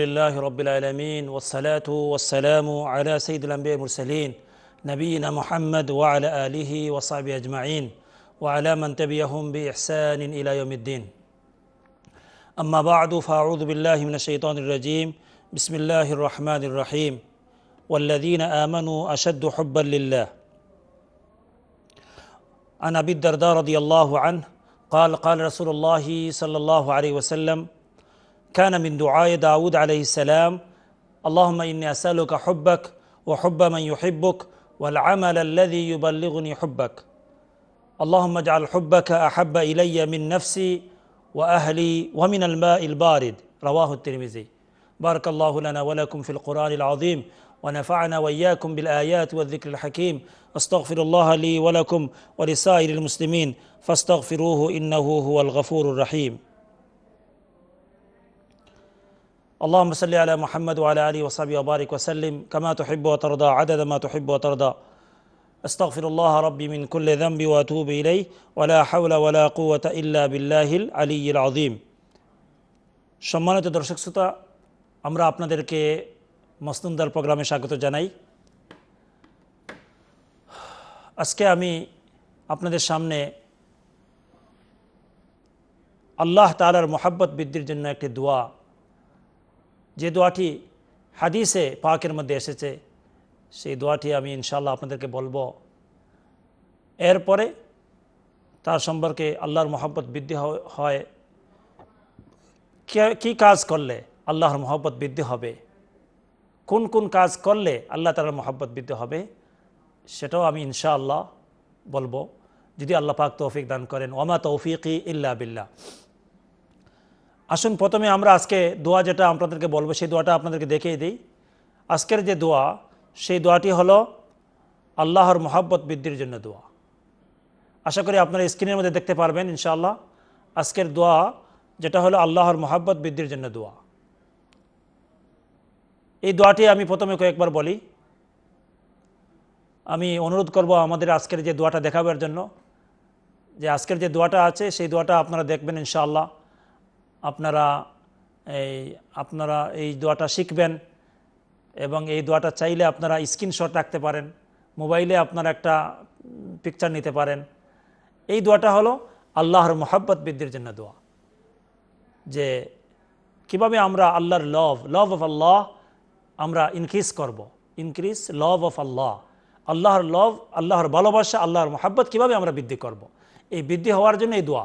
لله رب العالمين والصلاة والسلام على سيد الأنبياء المرسلين نبينا محمد وعلى آله وصحبه أجمعين وعلى من تبيهم بإحسان إلى يوم الدين أما بعد فأعوذ بالله من الشيطان الرجيم بسم الله الرحمن الرحيم والذين آمنوا أشد حبا لله عن أبي الدرداء رضي الله عنه قال قال رسول الله صلى الله عليه وسلم كان من دعاء داود عليه السلام اللهم إني أسألك حبك وحب من يحبك والعمل الذي يبلغني حبك اللهم اجعل حبك أحب إلي من نفسي وأهلي ومن الماء البارد رواه الترمذي بارك الله لنا ولكم في القرآن العظيم ونفعنا وإياكم بالآيات والذكر الحكيم أستغفر الله لي ولكم ولسائر المسلمين فاستغفروه إنه هو الغفور الرحيم اللهم صل على محمد وعلى آله وصحبه وبارك وسلم كما تحب وترضى عدد ما تحب وترضى أستغفر الله ربي من كل ذنب وأتوب إليه ولا حول ولا قوة إلا بالله العلي العظيم সম্মানিত দর্শক শ্রোতা আমরা আপনাদেরকে মসনুমদাল প্রোগ্রামে স্বাগত জানাই আজকে আমি আপনাদের সামনে আল্লাহ তালার মোহাব্বত বৃদ্ধির জন্য একটি দোয়া যে দোয়াটি হাদিসে পাকের মধ্যে এসেছে সেই দোয়াটি আমি ইনশাল্লাহ আপনাদেরকে বলবো এরপরে তার সম্পর্কে আল্লাহর মহব্বত বৃদ্ধি হয় কি কাজ করলে আল্লাহর মহব্বত বৃদ্ধি হবে কোন কোন কাজ করলে আল্লাহ তালার মহব্বত বৃদ্ধি হবে সেটাও আমি ইনশাআল্লাহ বলবো যদি আল্লাহ পাক তৌফিক দান করেন ওমা তৌফিক ইল্লা বিল্লাহ আসুন প্রথমে আমরা আজকে দোয়া যেটা আপনাদেরকে বলবো সেই দোয়াটা আপনাদেরকে দেখিয়ে দিই আজকের যে দোয়া সেই দোয়াটি হলো আল্লাহর মোহাব্বত বৃদ্ধির জন্য দোয়া আশা করি আপনারা স্ক্রিনের মধ্যে দেখতে পারবেন ইনশাআল্লাহ আজকের দোয়া যেটা হলো আল্লাহর মোহাব্বত বৃদ্ধির জন্য দোয়া এই দোয়াটি আমি প্রথমে কয়েকবার বলি আমি অনুরোধ করব আমাদের আজকের যে দোয়াটা দেখাবার জন্য যে আজকের যে দোয়াটা আছে সেই দোয়াটা আপনারা দেখবেন ইনশাআল্লাহ আপনারা এই আপনারা এই দোয়াটা শিখবেন এবং এই দোয়াটা চাইলে আপনারা স্ক্রিনশট রাখতে পারেন মোবাইলে আপনারা একটা পিকচার নিতে পারেন এই দোয়াটা হলো আল্লাহর মোহাব্বত বৃদ্ধির জন্য দোয়া যে কিভাবে আমরা আল্লাহর লভ লভ অফ আল্লাহ আমরা ইনক্রিজ করব। ইনক্রিজ লভ অফ আল্লাহ আল্লাহর লভ আল্লাহর ভালোবাসা আল্লাহর মোহাব্বত কীভাবে আমরা বৃদ্ধি করব। এই বৃদ্ধি হওয়ার জন্য এই দোয়া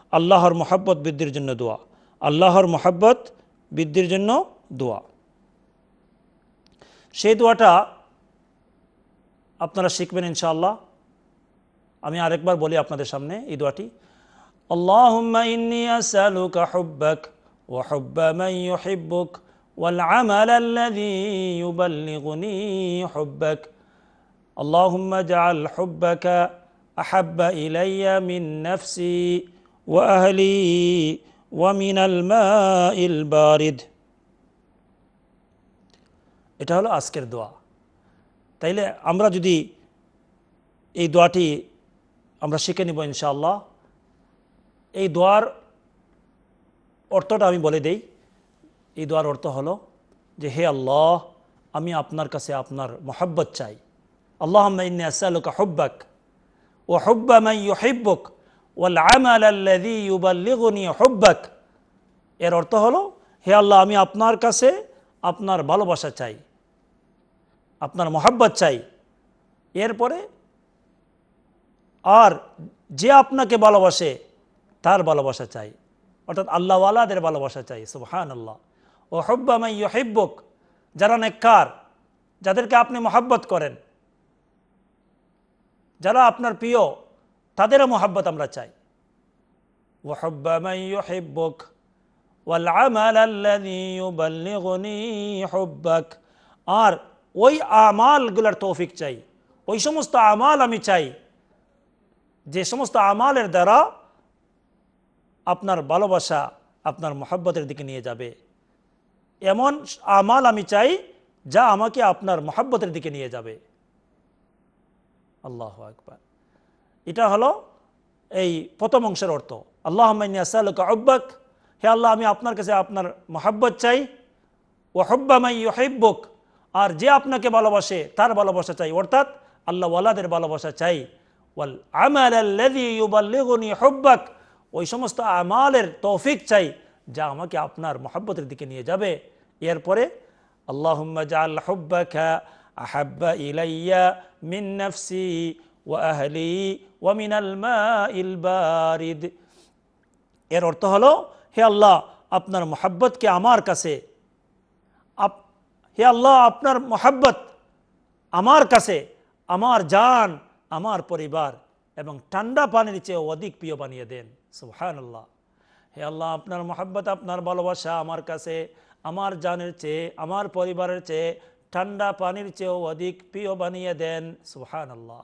আল্লাহর মোহাব্বত বৃদ্ধির জন্য দোয়া আল্লাহর মোহাব্বত বৃদ্ধির জন্য দোয়া সেই দোয়াটা আপনারা শিখবেন ইনশাআল্লাহ আমি আরেকবার বলি আপনাদের সামনে এই দোয়াটি আল্লাহ আহাব্বা ইলাইয়া মিন নফসি وأهلي ومن الماء البارد এটা হলো আজকের দোয়া তাইলে আমরা যদি এই দোয়াটি আমরা শিখে নিব ইনশাআল্লাহ এই দোয়ার অর্থটা আমি বলে দেই এই দোয়ার অর্থ হলো যে হে আল্লাহ আমি আপনার কাছে আপনার মহব্বত চাই আল্লাহ ইন্নি আসালুকা হব্বাক ও হব্বা মাই ইউ ইউহিব্বুক ওয়াল এর অর্থ হলো হে আল্লাহ আমি আপনার কাছে আপনার ভালোবাসা চাই আপনার মোহাব্বত চাই এরপরে আর যে আপনাকে ভালোবাসে তার ভালোবাসা চাই অর্থাৎ আল্লাহওয়ালাদের ভালোবাসা চাই সুবহান আল্লাহ ও হব্বামাই হেব্বক যারা নেককার যাদেরকে আপনি মহাব্বত করেন যারা আপনার প্রিয় তাদেরও মোহাব্বত আমরা চাই আর ওই আমালগুলোর তৌফিক চাই ওই সমস্ত আমাল আমি চাই যে সমস্ত আমালের দ্বারা আপনার ভালোবাসা আপনার মহাব্বতের দিকে নিয়ে যাবে এমন আমাল আমি চাই যা আমাকে আপনার মহাব্বতের দিকে নিয়ে যাবে আল্লাহ আকবার এটা হলো এই প্রথম অংশের অর্থ আল্লাহ আব্বাক হে আল্লাহ আমি আপনার কাছে আপনার মহাব্বত চাই ও হব্বামাই হেব্বক আর যে আপনাকে ভালোবাসে তার ভালোবাসা চাই অর্থাৎ আল্লাহ ওয়ালাদের ভালোবাসা চাই হব্বাক ওই সমস্ত আমালের তৌফিক চাই যা আমাকে আপনার মহাব্বতের দিকে নিয়ে যাবে এরপরে আল্লাহ আহাব্বা ইলাইয়া মিন ওয়াহলি ওয়ামিনাল মা ইলবারিদ এর অর্থ হলো হে আল্লাহ আপনার মোহাব্বতকে আমার কাছে আপ হে আল্লাহ আপনার মোহাব্বত আমার কাছে আমার জান আমার পরিবার এবং ঠান্ডা পানির চেয়ে অধিক প্রিয় বানিয়ে দেন সুহান আল্লাহ হে আল্লাহ আপনার মোহাব্বত আপনার ভালোবাসা আমার কাছে আমার জানের চেয়ে আমার পরিবারের চেয়ে ঠান্ডা পানির চেয়েও অধিক প্রিয় বানিয়ে দেন সুহান আল্লাহ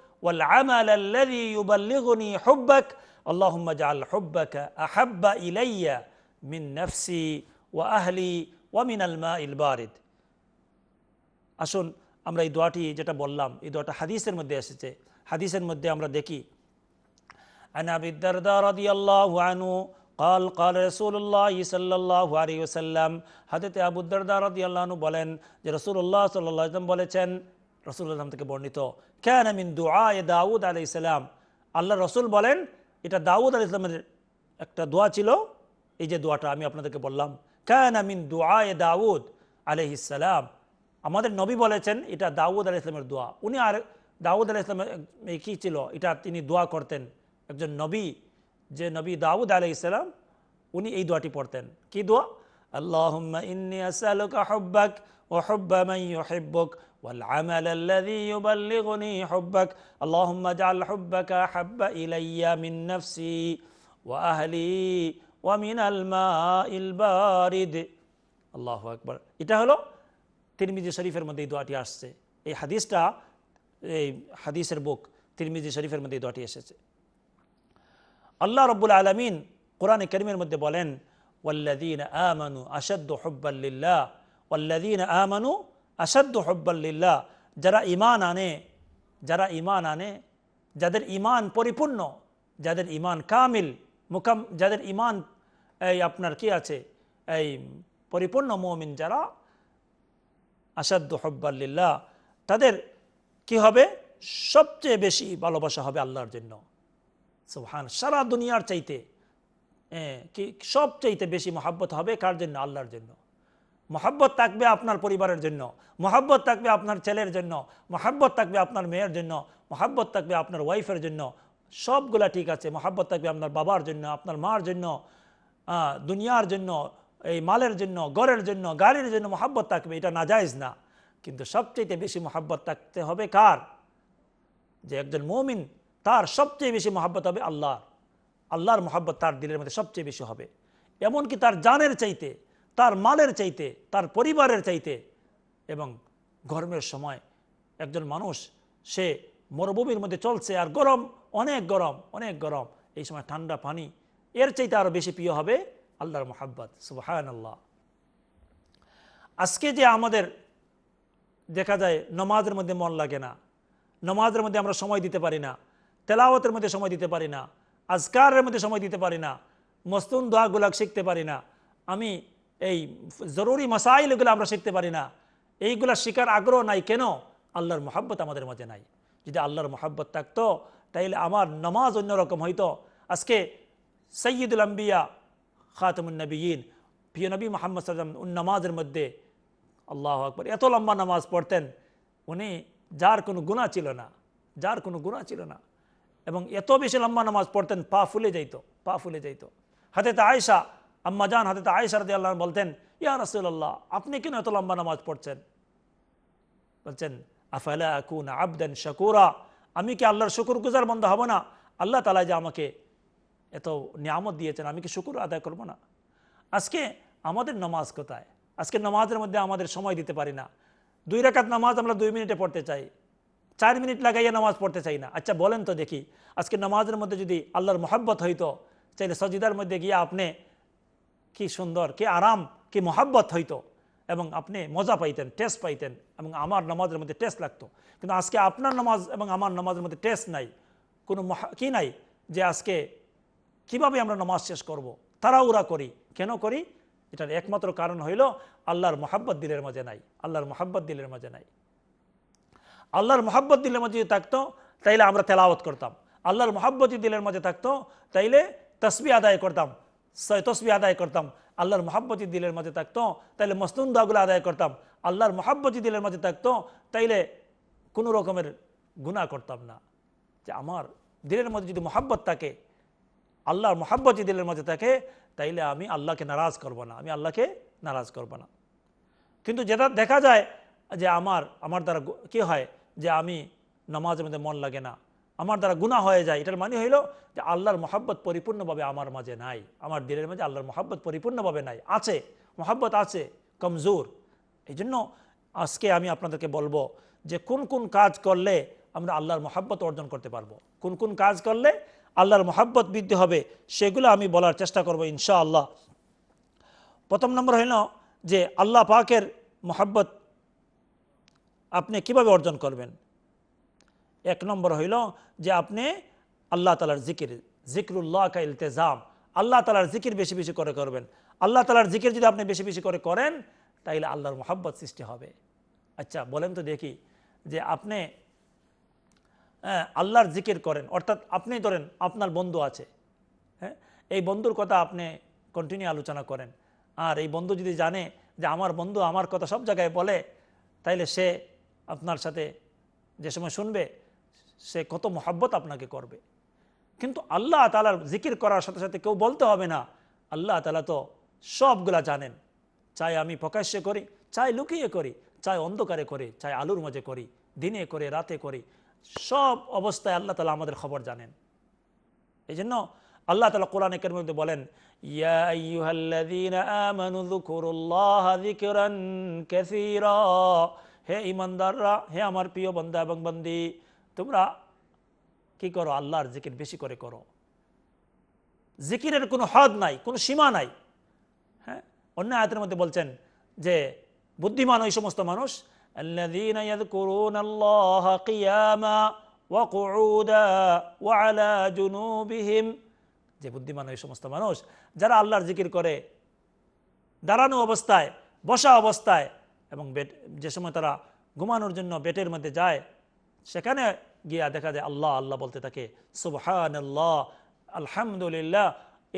والعمل الذي يبلغني حبك اللهم اجعل حبك أحب إلي من نفسي وأهلي ومن الماء البارد আসুন আমরা এই দোয়াটি যেটা বললাম এই দোয়াটা হাদিসের মধ্যে এসেছে হাদিসের মধ্যে আমরা দেখি عن أبي الدرداء رضي الله عنه قال قال رسول الله صلى الله عليه وسلم حضرت আবু الدرداء رضي الله عنه বলেন যে রাসূলুল্লাহ সাল্লাল্লাহু আলাইহি ওয়াসাল্লাম বলেছেন রসুল্লাহাম থেকে বর্ণিত ক্যান আমিন দোয়া এ দাউদ আলি ইসলাম আল্লাহ রসুল বলেন এটা দাউদ আলি ইসলামের একটা দোয়া ছিল এই যে দোয়াটা আমি আপনাদেরকে বললাম ক্যান আমিন দোয়া এ দাউদ আলি ইসালাম আমাদের নবী বলেছেন এটা দাউদ আলি ইসলামের দোয়া উনি আর দাউদ আলি ইসলামের কী ছিল এটা তিনি দোয়া করতেন একজন নবী যে নবী দাউদ আলি ইসলাম উনি এই দোয়াটি পড়তেন কি দোয়া আল্লাহ ইন্নি আসালুকা হব্বাক ও হব্বা মাই والعمل الذي يبلغني حبك اللهم اجعل حبك أحب إلي من نفسي وأهلي ومن الماء البارد الله اكبر এটা হলো তিরমিজি শরীফের মধ্যে এই দোয়াটি আসছে এই হাদিসটা এই হাদিসের বুক তিরমিজি শরীফের মধ্যে দোয়াটি এসেছে আল্লাহ রব্বুল আলমিন কোরআনে করিমের মধ্যে বলেন والذين آمنوا أشد حبا لله والذين آمنوا আসাদ্দু হব্বাল্লিল্লা যারা ইমান আনে যারা ইমান আনে যাদের ইমান পরিপূর্ণ যাদের ইমান কামিল মুকাম যাদের ইমান এই আপনার কি আছে এই পরিপূর্ণ মমিন যারা আসাদ্দু হব্বাল্লিল্লা তাদের কি হবে সবচেয়ে বেশি ভালোবাসা হবে আল্লাহর জন্য সুহান সারা দুনিয়ার চাইতে কি সব চাইতে বেশি মহাব্বত হবে কার জন্য আল্লাহর জন্য মহাব্বত থাকবে আপনার পরিবারের জন্য মহাব্বত থাকবে আপনার ছেলের জন্য মহাব্বত থাকবে আপনার মেয়ের জন্য মহাব্বত থাকবে আপনার ওয়াইফের জন্য সবগুলা ঠিক আছে মহাব্বত থাকবে আপনার বাবার জন্য আপনার মার জন্য দুনিয়ার জন্য এই মালের জন্য গড়ের জন্য গাড়ির জন্য মহাব্বত থাকবে এটা না যায়জ না কিন্তু সবচেয়ে বেশি মহাব্বত থাকতে হবে কার যে একজন মৌমিন তার সবচেয়ে বেশি মহাব্বত হবে আল্লাহ আল্লাহর মহাব্বত তার দিলের মধ্যে সবচেয়ে বেশি হবে এমনকি তার জানের চাইতে তার মালের চাইতে তার পরিবারের চাইতে এবং গরমের সময় একজন মানুষ সে মরুভূমির মধ্যে চলছে আর গরম অনেক গরম অনেক গরম এই সময় ঠান্ডা পানি এর চাইতে আরও বেশি প্রিয় হবে আল্লাহর মোহাব্বত সুবাহান আল্লাহ আজকে যে আমাদের দেখা যায় নমাজের মধ্যে মন লাগে না নমাজের মধ্যে আমরা সময় দিতে পারি না তেলাওয়াতের মধ্যে সময় দিতে পারি না আজকারের মধ্যে সময় দিতে পারি না মস্তুন দোয়া শিখতে পারি না আমি এই জরুরি মাসাইলগুলো আমরা শিখতে পারি না এইগুলা শিকার আগ্রহ নাই কেন আল্লাহর মহাব্বত আমাদের মাঝে নাই যদি আল্লাহর মহাব্বত থাকতো তাইলে আমার নামাজ অন্যরকম হইতো আজকে সৈয়দুল আম্বিয়া খাতমুন্নবীন প্রিয় নবী মোহাম্মদ সাল্লাম নামাজের মধ্যে আল্লাহ আকবর এত লম্বা নামাজ পড়তেন উনি যার কোনো গুণা ছিল না যার কোনো গুণা ছিল না এবং এত বেশি লম্বা নামাজ পড়তেন পা ফুলে যাইতো পা ফুলে যাইতো হাতে তা আয়সা আম্মা জান হাতে দিয়ে আল্লাহ বলতেন ইয়া রসুল্লাহ আপনি কেন এত লম্বা নামাজ পড়ছেন বলছেন আফালা আকুন আবদেন শকুরা আমি কি আল্লাহর শুকুর গুজার বন্ধ হব না আল্লাহ তালা যে আমাকে এত নিয়ামত দিয়েছেন আমি কি শুকুর আদায় করব না আজকে আমাদের নামাজ কোথায় আজকে নামাজের মধ্যে আমাদের সময় দিতে পারি না দুই রেখাত নামাজ আমরা দুই মিনিটে পড়তে চাই চার মিনিট লাগাইয়া নামাজ পড়তে চাই না আচ্ছা বলেন তো দেখি আজকে নামাজের মধ্যে যদি আল্লাহর মোহাব্বত হইতো চাইলে সজিদার মধ্যে গিয়ে আপনি কি সুন্দর কি আরাম কি মোহাব্বত হইতো এবং আপনি মজা পাইতেন টেস্ট পাইতেন এবং আমার নামাজের মধ্যে টেস্ট লাগতো কিন্তু আজকে আপনার নামাজ এবং আমার নামাজের মধ্যে টেস্ট নাই কোনো কি নাই যে আজকে কিভাবে আমরা নামাজ শেষ করব। উড়া করি কেন করি এটার একমাত্র কারণ হইল আল্লাহর মোহাব্বত দিলের মাঝে নাই আল্লাহর মোহাব্বত দিলের মাঝে নাই আল্লাহর মোহাব্বত দিলের মাঝে যদি থাকতো তাইলে আমরা তেলাওয়াত করতাম আল্লাহর মোহাব্বত দিলের মাঝে থাকতো তাইলে তসবি আদায় করতাম তসবি আদায় করতাম আল্লাহর মহাব্বতি দিলের মাঝে থাকতো তাইলে মসনুন দাগুলো আদায় করতাম আল্লাহর মহাব্বতি দিলের মাঝে থাকতো তাইলে কোনো রকমের গুণা করতাম না যে আমার দিলের মধ্যে যদি মহাব্বত থাকে আল্লাহর মহাব্বত দিলের মাঝে থাকে তাইলে আমি আল্লাহকে নারাজ করব না আমি আল্লাহকে নারাজ করব না কিন্তু যেটা দেখা যায় যে আমার আমার দ্বারা কি হয় যে আমি নামাজের মধ্যে মন লাগে না আমার দ্বারা গুণা হয়ে যায় এটার মানে হইল যে আল্লাহর মহাব্বত পরিপূর্ণভাবে আমার মাঝে নাই আমার দিলের মাঝে আল্লাহর মহাব্বত পরিপূর্ণভাবে নাই আছে মহাব্বত আছে কমজোর এই জন্য আজকে আমি আপনাদেরকে বলবো যে কোন কোন কাজ করলে আমরা আল্লাহর মহাব্বত অর্জন করতে পারবো কোন কোন কাজ করলে আল্লাহর মহাব্বত বৃদ্ধি হবে সেগুলো আমি বলার চেষ্টা করব ইনশা আল্লাহ প্রথম নম্বর হইল যে আল্লাহ পাকের মহাব্বত আপনি কিভাবে অর্জন করবেন এক নম্বর হইল যে আপনি আল্লাহ তালার জিকির জিকরুল্লাহ কা ইলতেজাম আল্লাহ তালার জিকির বেশি বেশি করে করবেন আল্লাহ তালার জিকির যদি আপনি বেশি বেশি করে করেন তাইলে আল্লাহর মোহাব্বত সৃষ্টি হবে আচ্ছা বলেন তো দেখি যে আপনি হ্যাঁ, আল্লাহর জিকির করেন অর্থাৎ আপনি ধরেন আপনার বন্ধু আছে হ্যাঁ এই বন্ধুর কথা আপনি কন্টিনিউ আলোচনা করেন আর এই বন্ধু যদি জানে যে আমার বন্ধু আমার কথা সব জায়গায় বলে তাইলে সে আপনার সাথে যে সময় শুনবে সে কত মহাব্বত আপনাকে করবে কিন্তু আল্লাহ তালার জিকির করার সাথে সাথে কেউ বলতে হবে না আল্লাহ তালা তো সবগুলা জানেন চাই আমি প্রকাশ্যে করি চাই লুকিয়ে করি চাই অন্ধকারে করি চাই আলুর মাঝে করি দিনে করে রাতে করি সব অবস্থায় আল্লাহ তালা আমাদের খবর জানেন এই জন্য আল্লাহ তালা কোরআন একের মধ্যে বলেন হে ইমানদাররা হে আমার প্রিয় বন্দা এবং বন্দী তোমরা কি করো আল্লাহর জিকির বেশি করে করো জিকিরের কোনো হদ নাই কোনো সীমা নাই হ্যাঁ অন্য আয়তের মধ্যে বলছেন যে বুদ্ধিমান ওই সমস্ত মানুষ যে বুদ্ধিমান ওই সমস্ত মানুষ যারা আল্লাহর জিকির করে দাঁড়ানো অবস্থায় বসা অবস্থায় এবং যে সময় তারা ঘুমানোর জন্য বেটের মধ্যে যায় সেখানে গিয়া দেখা যায় আল্লাহ আল্লাহ বলতে থাকে সুবহান আল্লাহ আলহামদুলিল্লাহ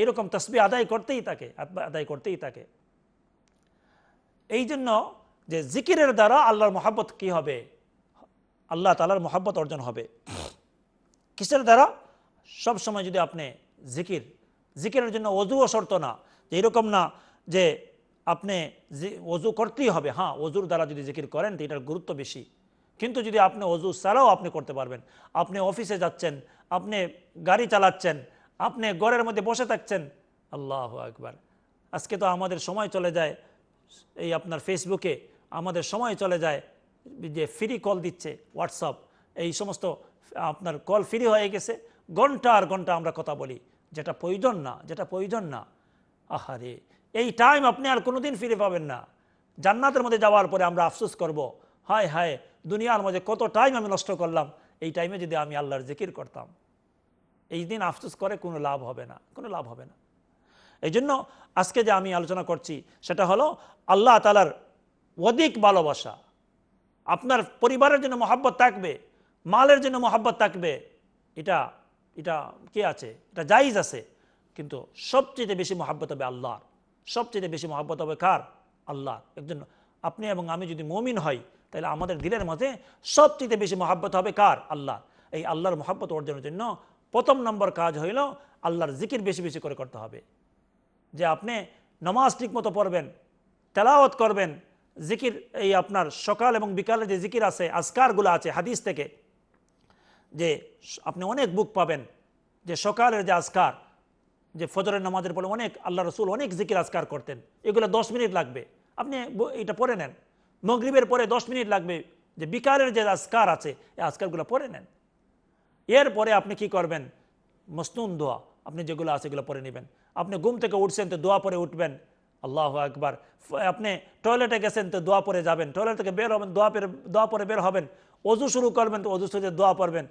এরকম তসবি আদায় করতেই থাকে আদায় করতেই থাকে এই জন্য যে জিকিরের দ্বারা আল্লাহর মোহাব্বত কি হবে আল্লাহ তালার মোহাব্বত অর্জন হবে কিসের দ্বারা সব সময় যদি আপনি জিকির জিকিরের জন্য অজুও শর্ত না যে এরকম না যে আপনি অজু করতেই হবে হ্যাঁ অজুর দ্বারা যদি জিকির করেন তো এটার গুরুত্ব বেশি কিন্তু যদি আপনি অজু ছাড়াও আপনি করতে পারবেন আপনি অফিসে যাচ্ছেন আপনি গাড়ি চালাচ্ছেন আপনি ঘরের মধ্যে বসে থাকছেন আল্লাহ একবার আজকে তো আমাদের সময় চলে যায় এই আপনার ফেসবুকে আমাদের সময় চলে যায় যে ফ্রি কল দিচ্ছে হোয়াটসঅ্যাপ এই সমস্ত আপনার কল ফ্রি হয়ে গেছে ঘন্টা আর ঘন্টা আমরা কথা বলি যেটা প্রয়োজন না যেটা প্রয়োজন না আহারে এই টাইম আপনি আর কোনোদিন ফিরে পাবেন না জান্নাতের মধ্যে যাওয়ার পরে আমরা আফসোস করব হায় হায় দুনিয়ার মাঝে কত টাইম আমি নষ্ট করলাম এই টাইমে যদি আমি আল্লাহর জিকির করতাম এই দিন আফসোস করে কোনো লাভ হবে না কোনো লাভ হবে না এই জন্য আজকে যে আমি আলোচনা করছি সেটা হলো আল্লাহ তালার অধিক ভালোবাসা আপনার পরিবারের জন্য মহাব্বত থাকবে মালের জন্য মহাব্বত থাকবে এটা এটা কে আছে এটা জাইজ আছে কিন্তু সবচেয়ে বেশি মহাব্বত হবে আল্লাহর সবচেয়ে বেশি মহাব্বত হবে কার আল্লাহ এর জন্য আপনি এবং আমি যদি মমিন হই তাহলে আমাদের দিলের মাঝে সবচেয়ে বেশি মহাব্বত হবে কার আল্লাহ এই আল্লাহর মহাব্বত অর্জনের জন্য প্রথম নম্বর কাজ হইল আল্লাহর জিকির বেশি বেশি করে করতে হবে যে আপনি নমাজ ঠিকমতো পড়বেন তেলাওয়াত করবেন জিকির এই আপনার সকাল এবং বিকালে যে জিকির আছে আজকারগুলো আছে হাদিস থেকে যে আপনি অনেক বুক পাবেন যে সকালের যে আজকার যে ফজরের নামাজের পরে অনেক আল্লাহ রসুল অনেক জিকির আজকার করতেন এগুলো দশ মিনিট লাগবে আপনি এটা পড়ে নেন মগরীবের পরে দশ মিনিট লাগবে যে বিকালের যে আজকার আছে এই আজকারগুলো পরে নেন এরপরে আপনি কি করবেন মস্তুন দোয়া আপনি যেগুলো আছে এগুলো পরে নেবেন আপনি ঘুম থেকে উঠছেন তো দোয়া পরে উঠবেন আল্লাহ একবার আপনি টয়লেটে গেছেন তো দোয়া পরে যাবেন টয়লেট থেকে বের হবেন দোয়া পরে দোয়া পরে বের হবেন অজু শুরু করবেন তো অজু শুরু দোয়া পড়বেন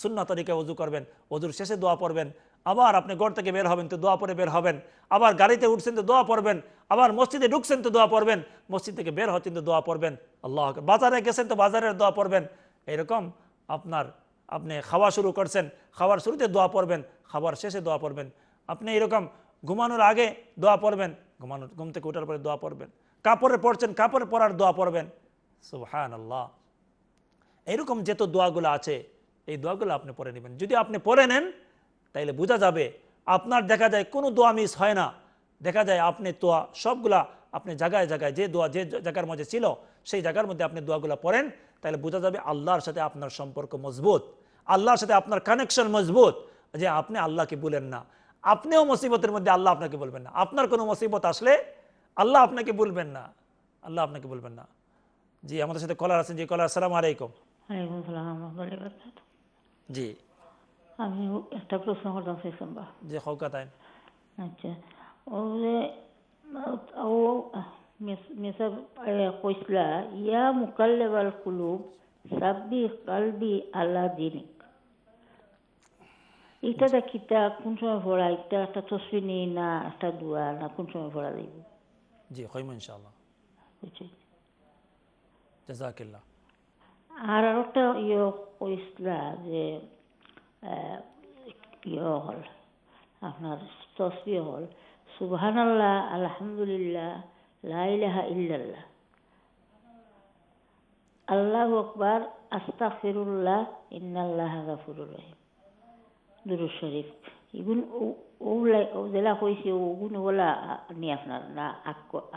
শূন্য তারিখে অজু করবেন অজুর শেষে দোয়া পড়বেন আবার আপনি ঘর থেকে বের হবেন তো দোয়া পরে বের হবেন আবার গাড়িতে উঠছেন তো দোয়া পড়বেন আবার মসজিদে ঢুকছেন তো দোয়া পড়বেন মসজিদ থেকে বের হচ্ছেন তো দোয়া পড়বেন আল্লাহ বাজারে গেছেন তো বাজারের দোয়া পড়বেন এরকম আপনার আপনি খাওয়া শুরু করছেন খাবার শুরুতে দোয়া পড়বেন খাবার শেষে দোয়া পড়বেন আপনি এরকম ঘুমানোর আগে দোয়া পড়বেন ঘুমানোর ঘুম থেকে ওঠার পরে দোয়া পড়বেন কাপড়ে পড়ছেন কাপড়ে পরার দোয়া পড়বেন সুহান আল্লাহ এরকম যেত দোয়াগুলো আছে এই দোয়াগুলো আপনি পরে নেবেন যদি আপনি পরে নেন তাইলে বোঝা যাবে আপনার দেখা যায় কোনো দোয়া মিস হয় না দেখা যায় আপনি তোয়া সবগুলা আপনি জায়গায় জায়গায় যে দোয়া যে জায়গার মধ্যে ছিল সেই জায়গার মধ্যে আপনি দোয়াগুলো পড়েন তাহলে বোঝা যাবে আল্লাহর সাথে আপনার সম্পর্ক মজবুত আল্লাহর সাথে আপনার কানেকশন মজবুত যে আপনি আল্লাহকে বলেন না আপনিও মুসিবতের মধ্যে আল্লাহ আপনাকে বলবেন না আপনার কোনো মুসিবত আসলে আল্লাহ আপনাকে বলবেন না আল্লাহ আপনাকে বলবেন না জি আমাদের সাথে কলার আছেন জি কলার আসসালাম আলাইকুম জি আমি একটা প্রশ্ন করতাম সেসম্বা যে কলকাতায় আচ্ছা ও যে ও মেসা কইসলা ইয়া মুকাল্লেবাল কুলুব সাব্বি কালবি আল্লাহ দিনিক এটা দেখিতা কোন সময় ভরা এটা একটা তসবিনি না একটা দোয়া না কোন সময় ভরা দিব জি হইম ইনশাআল্লাহ জাজাকিল্লাহ আর আরেকটা ইয়ে কইসলা যে ইয়ে হল আপনার তসবি হল সুবহান আল্লাহ আলহামদুলিল্লাহ লাইলাহা ইল্লাল্লাহ আল্লাহ আকবার আস্তা ফিরুল্লাহ ইন্নাল্লাহ গাফুরুর রহিম দুরু শরীফ এগুন ওগুলাই যেলা কইছে ওগুন ওলা নি আপনার না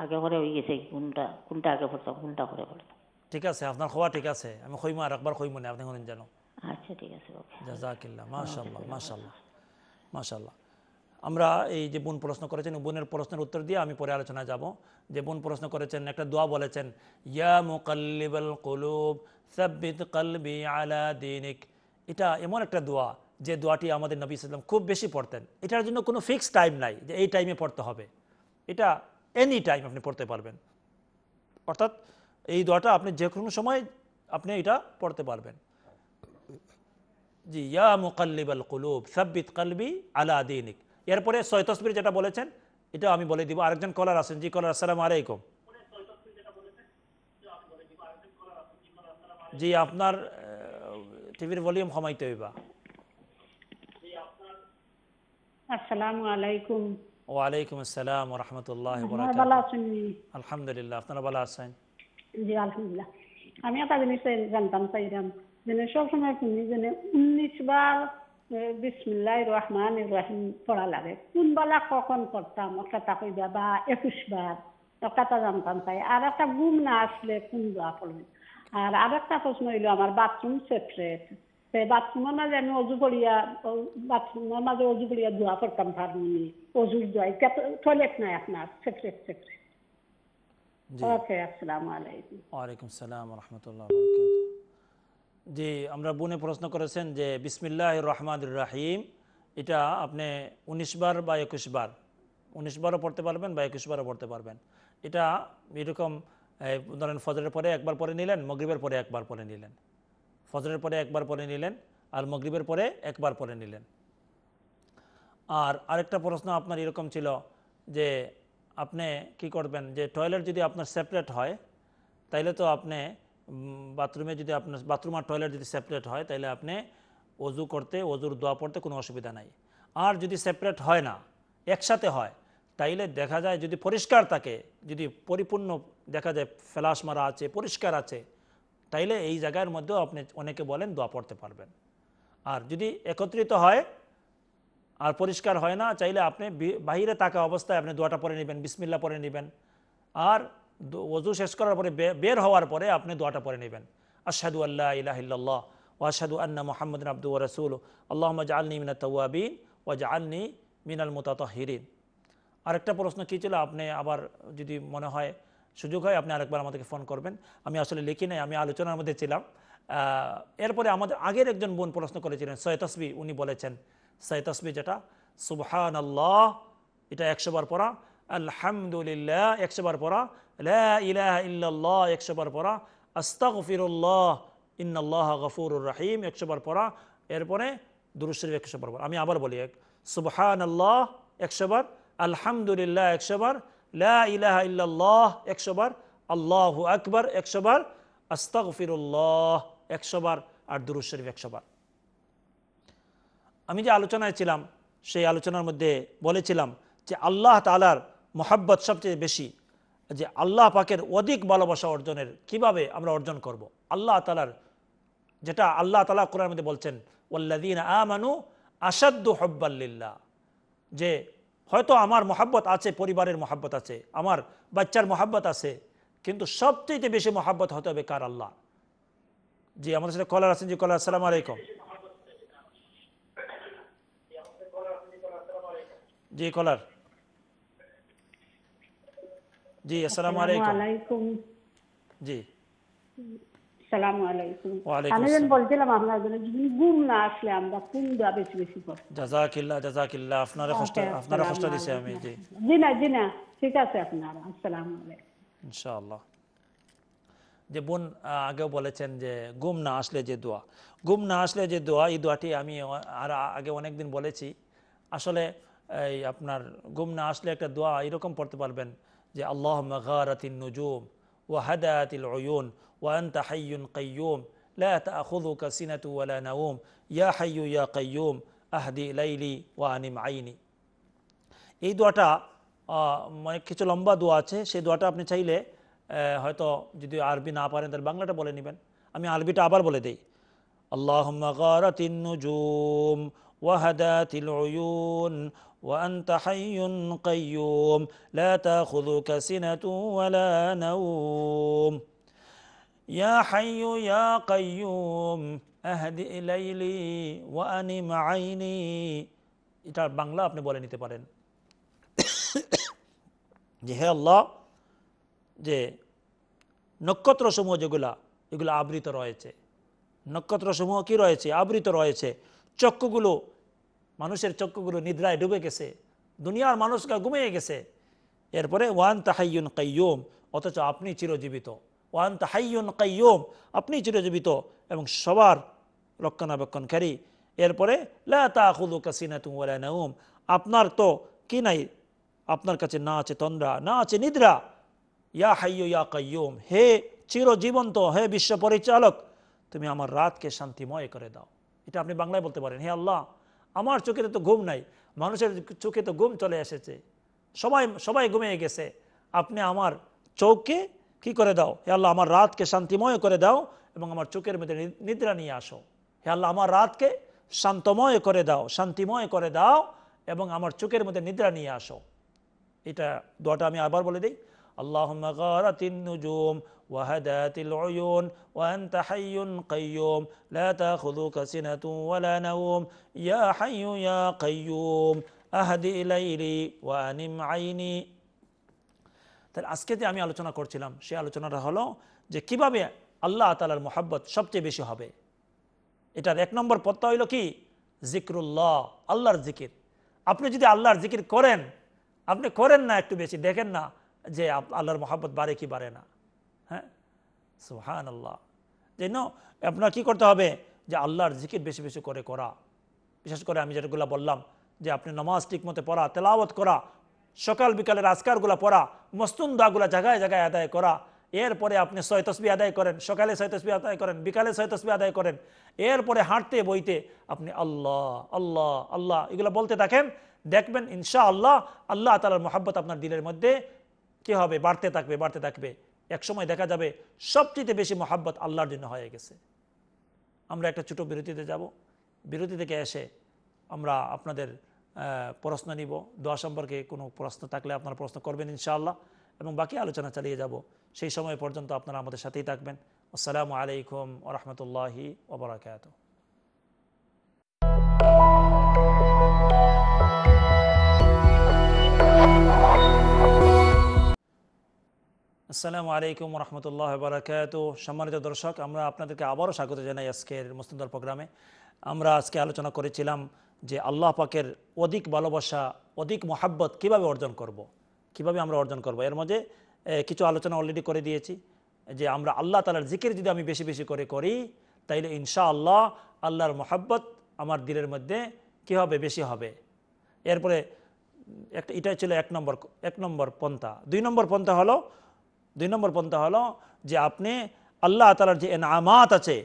আগে করে হয়ে গেছে কোনটা কোনটা আগে পড়তাম কোনটা করে পড়তাম ঠিক আছে আপনার খোয়া ঠিক আছে আমি খইমু আর একবার খইমু না আপনি জানো আচ্ছা ঠিক আছে হ্যাঁ, মাশাল্লাহ মাশাল্লাহ আমরা এই যে বোন প্রশ্ন করেছেন বোনের প্রশ্নের উত্তর দিয়ে আমি পরে আলোচনা যাব যে বোন প্রশ্ন করেছেন একটা দোয়া বলেছেন ইয়া মুকাল্লিবাল কুলুব আলা দিনিক এটা এমন একটা দোয়া যে দোয়াটি আমাদের নবী ইসলাম খুব বেশি পড়তেন এটার জন্য কোনো ফিক্সড টাইম নাই যে এই টাইমে পড়তে হবে এটা এনি টাইম আপনি পড়তে পারবেন অর্থাৎ এই দোয়াটা আপনি যে কোনো সময় আপনি এটা পড়তে পারবেন জি ইয়া কুলুব সাব্বিত কালবি আলা দিনিক এরপরে যেটা বলেছেন এটা আমি বলে দিব আরেকজন কলার আছেন জি কলার আসসালাম আলাইকুম জি আপনার টিভির ভলিউম কমাইতে হইবা আলহামদুলিল্লাহ আপনারা ভালো আছেন আমি একটা জিনিস জানতাম চাইলাম যেন মানে সবসময় তুমি যেন উনিশ বার বিসমিল্লাহ রহমান রহিম পড়া লাগে কোনবেলা কখন করতাম একটা কইবা বা একুশ বার একটা জানতাম তাই আর একটা গুম না আসলে কোন দোয়া পড়বে আর আর একটা প্রশ্ন হইলো আমার বাথরুম সেপারেট বাথরুমের মাঝে আমি অজু করিয়া বাথরুমের মাঝে অজু করিয়া দোয়া করতাম ভাবনি অজুর টয়লেট নাই আপনার সেপারেট সেপারেট ওকে আসসালামু আলাইকুম ওয়ালাইকুম সালাম রহমতুল্লাহ জি আমরা বোনে প্রশ্ন করেছেন যে বিসমিল্লাহ রহমান রাহিম এটা আপনি উনিশবার বার বা একুশ বার উনিশ বারও পড়তে পারবেন বা একুশ বারও পড়তে পারবেন এটা এরকম ধরেন ফজরের পরে একবার পরে নিলেন মগরীবের পরে একবার পরে নিলেন ফজরের পরে একবার পরে নিলেন আর মগরীবের পরে একবার পরে নিলেন আর আরেকটা প্রশ্ন আপনার এরকম ছিল যে আপনি কি করবেন যে টয়লেট যদি আপনার সেপারেট হয় তাইলে তো আপনি বাথরুমে যদি আপনার বাথরুম আর টয়লেট যদি সেপারেট হয় তাহলে আপনি অজু করতে অজুর দোয়া পড়তে কোনো অসুবিধা নাই আর যদি সেপারেট হয় না একসাথে হয় তাইলে দেখা যায় যদি পরিষ্কার থাকে যদি পরিপূর্ণ দেখা যায় ফ্লাশ মারা আছে পরিষ্কার আছে তাইলে এই জায়গার মধ্যেও আপনি অনেকে বলেন দোয়া পড়তে পারবেন আর যদি একত্রিত হয় আর পরিষ্কার হয় না চাইলে আপনি বাহিরে থাকা অবস্থায় আপনি দোয়াটা পরে নেবেন বিসমিল্লা পরে নেবেন আর ওজু শেষ করার পরে বের হওয়ার পরে আপনি দোয়াটা পরে নেবেন আশাদু আল্লাহ ও ওয়াশাদু আন্না মোহাম্মদ আব্দু রসুল আল্লাহ আলনী মিনা তওয়াবিন ও আলনি মিনাল হিরিন আরেকটা প্রশ্ন কী ছিল আপনি আবার যদি মনে হয় সুযোগ হয় আপনি আরেকবার আমাদেরকে ফোন করবেন আমি আসলে লিখি নাই আমি আলোচনার মধ্যে ছিলাম এরপরে আমাদের আগের একজন বোন প্রশ্ন করেছিলেন সৈয়তসবি উনি বলেছেন সৈয়তসবি যেটা সুবহান আল্লাহ এটা একশোবার পড়া আলহামদুলিল্লাহ একশো বার পড়া লা ইলাহা ইল্লাল্লাহ একশো বার পড়া আস্তাগফিরুল্লাহ ইন্নাল্লাহ গফুরুর রাহিম একশো বার পড়া এরপরে দুরুশরীফ একশো বার আমি আবার বলি এক সুবহান আল্লাহ একশো বার আলহামদুলিল্লাহ একশো বার লা ইলাহা ইল্লাল্লাহ একশো বার আল্লাহু আকবর একশো বার আস্তাগফিরুল্লাহ একশো বার আর দুরুজ শরীফ একশো বার আমি যে আলোচনায় ছিলাম সেই আলোচনার মধ্যে বলেছিলাম যে আল্লাহ তালার মোহাব্বত সবচেয়ে বেশি যে আল্লাহ পাকের অধিক ভালোবাসা অর্জনের কিভাবে আমরা অর্জন করব। আল্লাহ তালার যেটা আল্লাহ তালা কোরআন মধ্যে বলছেন ওল্লাদিন আমানু আসাদ্দু হব্বাল্লিল্লা যে হয়তো আমার মহাব্বত আছে পরিবারের মহাব্বত আছে আমার বাচ্চার মহাব্বত আছে কিন্তু সবচেয়ে বেশি মহাব্বত হতে হবে কার আল্লাহ জি আমাদের সাথে কলার আছেন জি কলার আসসালাম আলাইকুম জি কলার জি আসসালামু আলাইকুম জি সালামু আলাইকুম বলছিলাম আপনার জন্য গুম না আসলে আমরা কোন বেশি বেশি কষ্ট কষ্ট দিছে আমি জি জি না জি না ঠিক আছে আসসালামু আলাইকুম ইনশাআল্লাহ যে বোন আগেও বলেছেন যে গুম না আসলে যে দোয়া গুম না আসলে যে দোয়া এই দোয়াটি আমি আর আগে অনেকদিন বলেছি আসলে এই আপনার গুম না আসলে একটা দোয়া এরকম পড়তে পারবেন যে আল্লাহ মগারাতিন নজুম ওয়াহাদাতিল অয়ুন ওয়ান্তা হাইয়ুন কাইয়ুম লা تأخذك سنة ولا نوم يا حي يا আইনি এই দোয়াটা মানে কিছু লম্বা দোয়া আছে সেই দোয়াটা আপনি চাইলে হয়তো যদি আরবি না পারেন তাহলে বাংলাটা বলে নেবেন আমি আরবিটা আবার বলে দিই আল্লাহ মগারাতিন নজুম وهدات العيون وأنت حي قيوم لا تأخذك سنة ولا نوم يا حي يا قيوم أهدئ ليلي وأنم عيني এটা বাংলা আপনি বলে নিতে পারেন যে হে আল্লাহ যে নক্ষত্রসমূহ যেগুলা এগুলো আবৃত রয়েছে নক্ষত্রসমূহ কি রয়েছে আবৃত রয়েছে চক্ষুগুলো মানুষের চক্ষুগুলো নিদ্রায় ডুবে গেছে দুনিয়ার মানুষকে ঘুমিয়ে গেছে এরপরে ওয়ান তাহাইন কাইয়ম অথচ আপনি চিরজীবিত ওয়ান তাহাইন কাইয়ম আপনি চিরজীবিত এবং সবার রক্ষণাবেক্ষণকারী এরপরে লা আপনার তো কি নাই আপনার কাছে না আছে তন্দ্রা না আছে নিদ্রা ইয়া হাইয় ইয়া কাইয়ম হে চিরজীবন্ত হে বিশ্ব পরিচালক তুমি আমার রাতকে শান্তিময় করে দাও এটা আপনি বাংলায় বলতে পারেন হে আল্লাহ আমার চোখে তো ঘুম নাই মানুষের চোখে তো ঘুম চলে এসেছে সবাই সবাই ঘুমিয়ে গেছে আপনি আমার চোখকে কি করে দাও হে আল্লাহ আমার রাতকে শান্তিময় করে দাও এবং আমার চোখের মধ্যে নিদ্রা নিয়ে আসো হে আল্লাহ আমার রাতকে শান্তময় করে দাও শান্তিময় করে দাও এবং আমার চোখের মধ্যে নিদ্রা নিয়ে আসো এটা দোয়াটা আমি আবার বলে দিই আল্লাহ وهدات العيون وأنت حي قيوم لا تأخذك سنة ولا نوم يا حي يا قيوم أهدي ليلي وأنم عيني তাহলে আজকে যে আমি আলোচনা করছিলাম সে আলোচনাটা হলো যে কিভাবে আল্লাহ তালার মোহাব্বত সবচেয়ে বেশি হবে এটার এক নম্বর পত্তা হইল কি জিক্রুল্লাহ আল্লাহর জিকির আপনি যদি আল্লাহর জিকির করেন আপনি করেন না একটু বেশি দেখেন না যে আল্লাহর মোহাব্বত বাড়ে কি বাড়ে না সুহান আল্লাহ না আপনার কি করতে হবে যে আল্লাহর জিকির বেশি বেশি করে করা বিশেষ করে আমি যেগুলো বললাম যে আপনি নামাজ ঠিকমতো পড়া তেলাওত করা সকাল বিকালের আজকারগুলো পড়া মস্তুন দাগুলা জায়গায় জায়গায় আদায় করা এরপরে আপনি ছয় তসবি আদায় করেন সকালে ছয় তসবি আদায় করেন বিকালে ছয় তসবি আদায় করেন এরপরে হাঁটতে বইতে আপনি আল্লাহ আল্লাহ আল্লাহ এগুলো বলতে থাকেন দেখবেন ইনশা আল্লাহ আল্লাহ তালার মোহাব্বত আপনার দিলের মধ্যে কি হবে বাড়তে থাকবে বাড়তে থাকবে একসময় দেখা যাবে সবচেয়ে বেশি মহাব্বত আল্লাহর জন্য হয়ে গেছে আমরা একটা ছোটো বিরতিতে যাব বিরতি থেকে এসে আমরা আপনাদের প্রশ্ন নিব দোয়া সম্পর্কে কোনো প্রশ্ন থাকলে আপনারা প্রশ্ন করবেন ইনশাআল্লাহ এবং বাকি আলোচনা চালিয়ে যাব সেই সময় পর্যন্ত আপনারা আমাদের সাথেই থাকবেন আসসালামু আলাইকুম ওরহমতুল্লাহি ওবরাকাত আসসালামু আলাইকুম রহমতুল্লাহ বারাকাত সম্মানিত দর্শক আমরা আপনাদেরকে আবারও স্বাগত জানাই আজকের মুস্তদার প্রোগ্রামে আমরা আজকে আলোচনা করেছিলাম যে আল্লাহ পাকের অধিক ভালোবাসা অধিক মোহাব্বত কিভাবে অর্জন করব। কিভাবে আমরা অর্জন করব। এর মধ্যে কিছু আলোচনা অলরেডি করে দিয়েছি যে আমরা আল্লাহ তালার জিকির যদি আমি বেশি বেশি করে করি তাইলে ইনশা আল্লাহ আল্লাহর মোহাব্বত আমার দিলের মধ্যে কি হবে বেশি হবে এরপরে একটা এটাই ছিল এক নম্বর এক নম্বর পন্থা দুই নম্বর পন্থা হলো দুই নম্বর পন্থা হলো যে আপনি আল্লাহ তালার যে এনামাত আছে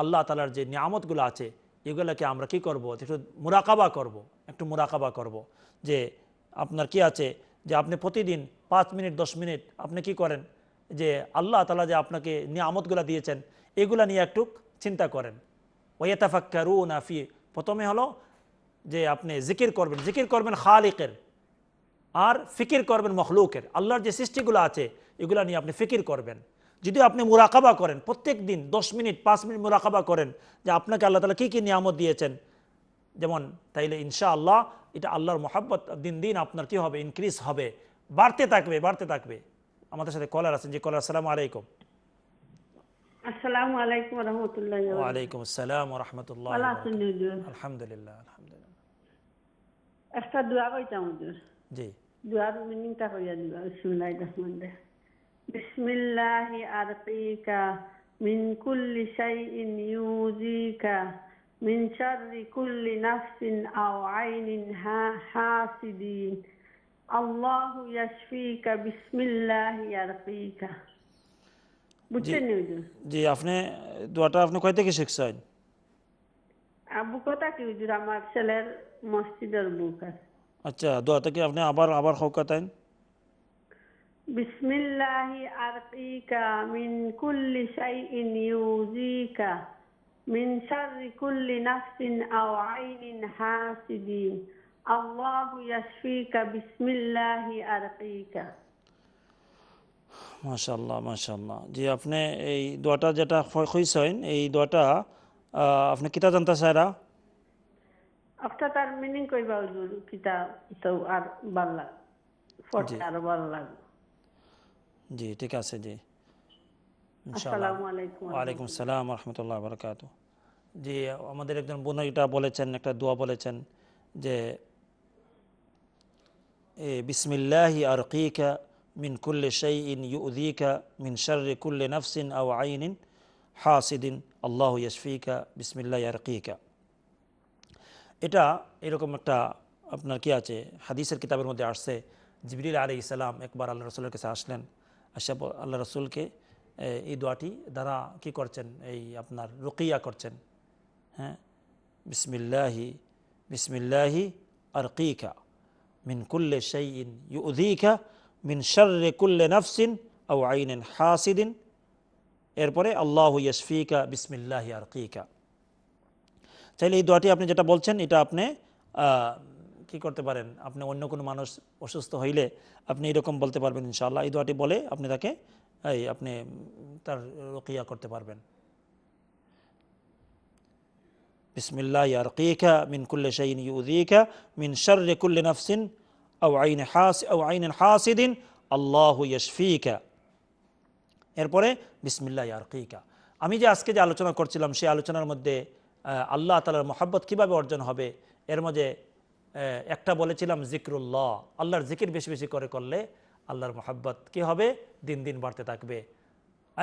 আল্লাহ তালার যে নিয়ামতগুলো আছে এগুলোকে আমরা কি করব একটু মুরাকাবা করব একটু মুরাকাবা করব যে আপনার কি আছে যে আপনি প্রতিদিন পাঁচ মিনিট দশ মিনিট আপনি কি করেন যে আল্লাহ তালা যে আপনাকে নিয়ামতগুলো দিয়েছেন এগুলা নিয়ে একটু চিন্তা করেন রু নাফি প্রথমে হলো যে আপনি জিকির করবেন জিকির করবেন খালিকের আর ফিকির করবেন মখলুকের আল্লাহর যে সৃষ্টিগুলো আছে এগুলা নিয়ে আপনি ফিকির করবেন যদি আপনি মুরাকাবা করেন প্রত্যেক দিন দশ মিনিট পাঁচ মিনিট মুরাকাবা করেন যে আপনাকে আল্লাহ তালা কী কী নিয়ামত দিয়েছেন যেমন তাইলে ইনশা আল্লাহ এটা আল্লাহর মোহাব্বত দিন দিন আপনার কি হবে ইনক্রিজ হবে বাড়তে থাকবে বাড়তে থাকবে আমাদের সাথে কলার আছেন যে কলার সালাম আলাইকুম আসসালামু একটা দোয়া কইতাম জি দোয়ার মিনিংটা কইয়া দিবা বিসমিল্লাহির রহমানির রহিম بسم الله أرقيك من كل شيء يوزيك من شر كل نفس أو عين حاسد الله يشفيك بسم الله يرقيك বুঝছেন জি আপনি দোয়াটা আপনি কয় থেকে শিখছেন আবু কথা কি হুজুর আমার ছেলের মসজিদের বুক আছে আচ্ছা দোয়াটা কি আপনি আবার আবার কথা بسم الله أرقيك من كل شيء يوزيك من شر كل نفس أو عين حاسد الله يشفيك بسم الله أرقيك মাশাল্লাহ মাশাল্লাহ জি আপনি এই দোয়াটা যেটা হইছেন এই দোয়াটা আপনি কিতা জানতে চাইরা আফটার তার মিনিং কইবা কিতা তো আর বাল্লা ফটো আর বাল্লা জি ঠিক আছে জি ওয়ালাইকুম সালাম রহমতুল্লাহ বরকাত জি আমাদের একজন বোন এটা বলেছেন একটা দোয়া বলেছেন যে বিসমিল্লাহি আরকিকা মিন কুল্লে শৈ ইন ইউদিকা মিন শর্রে কুল্লে নফসিন আও আইনিন হাসিদিন আল্লাহ ইয়শফিকা বিসমিল্লাহ আরকিকা এটা এরকম একটা আপনার কি আছে হাদিসের কিতাবের মধ্যে আসছে জিবরিল আলি ইসলাম একবার আল্লাহ রসুলের কাছে আসলেন আশা আল্লাহ রসুলকে এই দোয়াটি দ্বারা কি করছেন এই আপনার রুকিয়া করছেন হ্যাঁ বিসমিল্লাহি বিসমিল্লাহি আরকিকা মিন কুল্লে ইউ ইউদিকা মিন শর্রে কুল্লে নফসিন আউ আইনেন হাসিদিন এরপরে আল্লাহ ইয়সফিকা বিসমিল্লাহি আরকিকা তাহলে এই দোয়াটি আপনি যেটা বলছেন এটা আপনি কি করতে পারেন আপনি অন্য কোনো মানুষ অসুস্থ হইলে আপনি এরকম বলতে পারবেন ইনশাল্লাহ এই দোয়াটি বলে আপনি তাকে এই আপনি তার রকিয়া করতে পারবেন বিসমিল্লা ইয়ারকিকা মিন কুল্লে শাইন ইউদিকা মিন শর্রে কুল্লে নফসিন আউ আইন হাস আউ আইন হাসিদিন আল্লাহ ইয়শফিকা এরপরে বিসমিল্লা ইয়ারকিকা আমি যে আজকে যে আলোচনা করছিলাম সেই আলোচনার মধ্যে আল্লাহ তালার মহাব্বত কিভাবে অর্জন হবে এর মধ্যে একটা বলেছিলাম জিক্রুল্লাহ আল্লাহর জিকির বেশি বেশি করে করলে আল্লাহর মোহাব্বত কী হবে দিন দিন বাড়তে থাকবে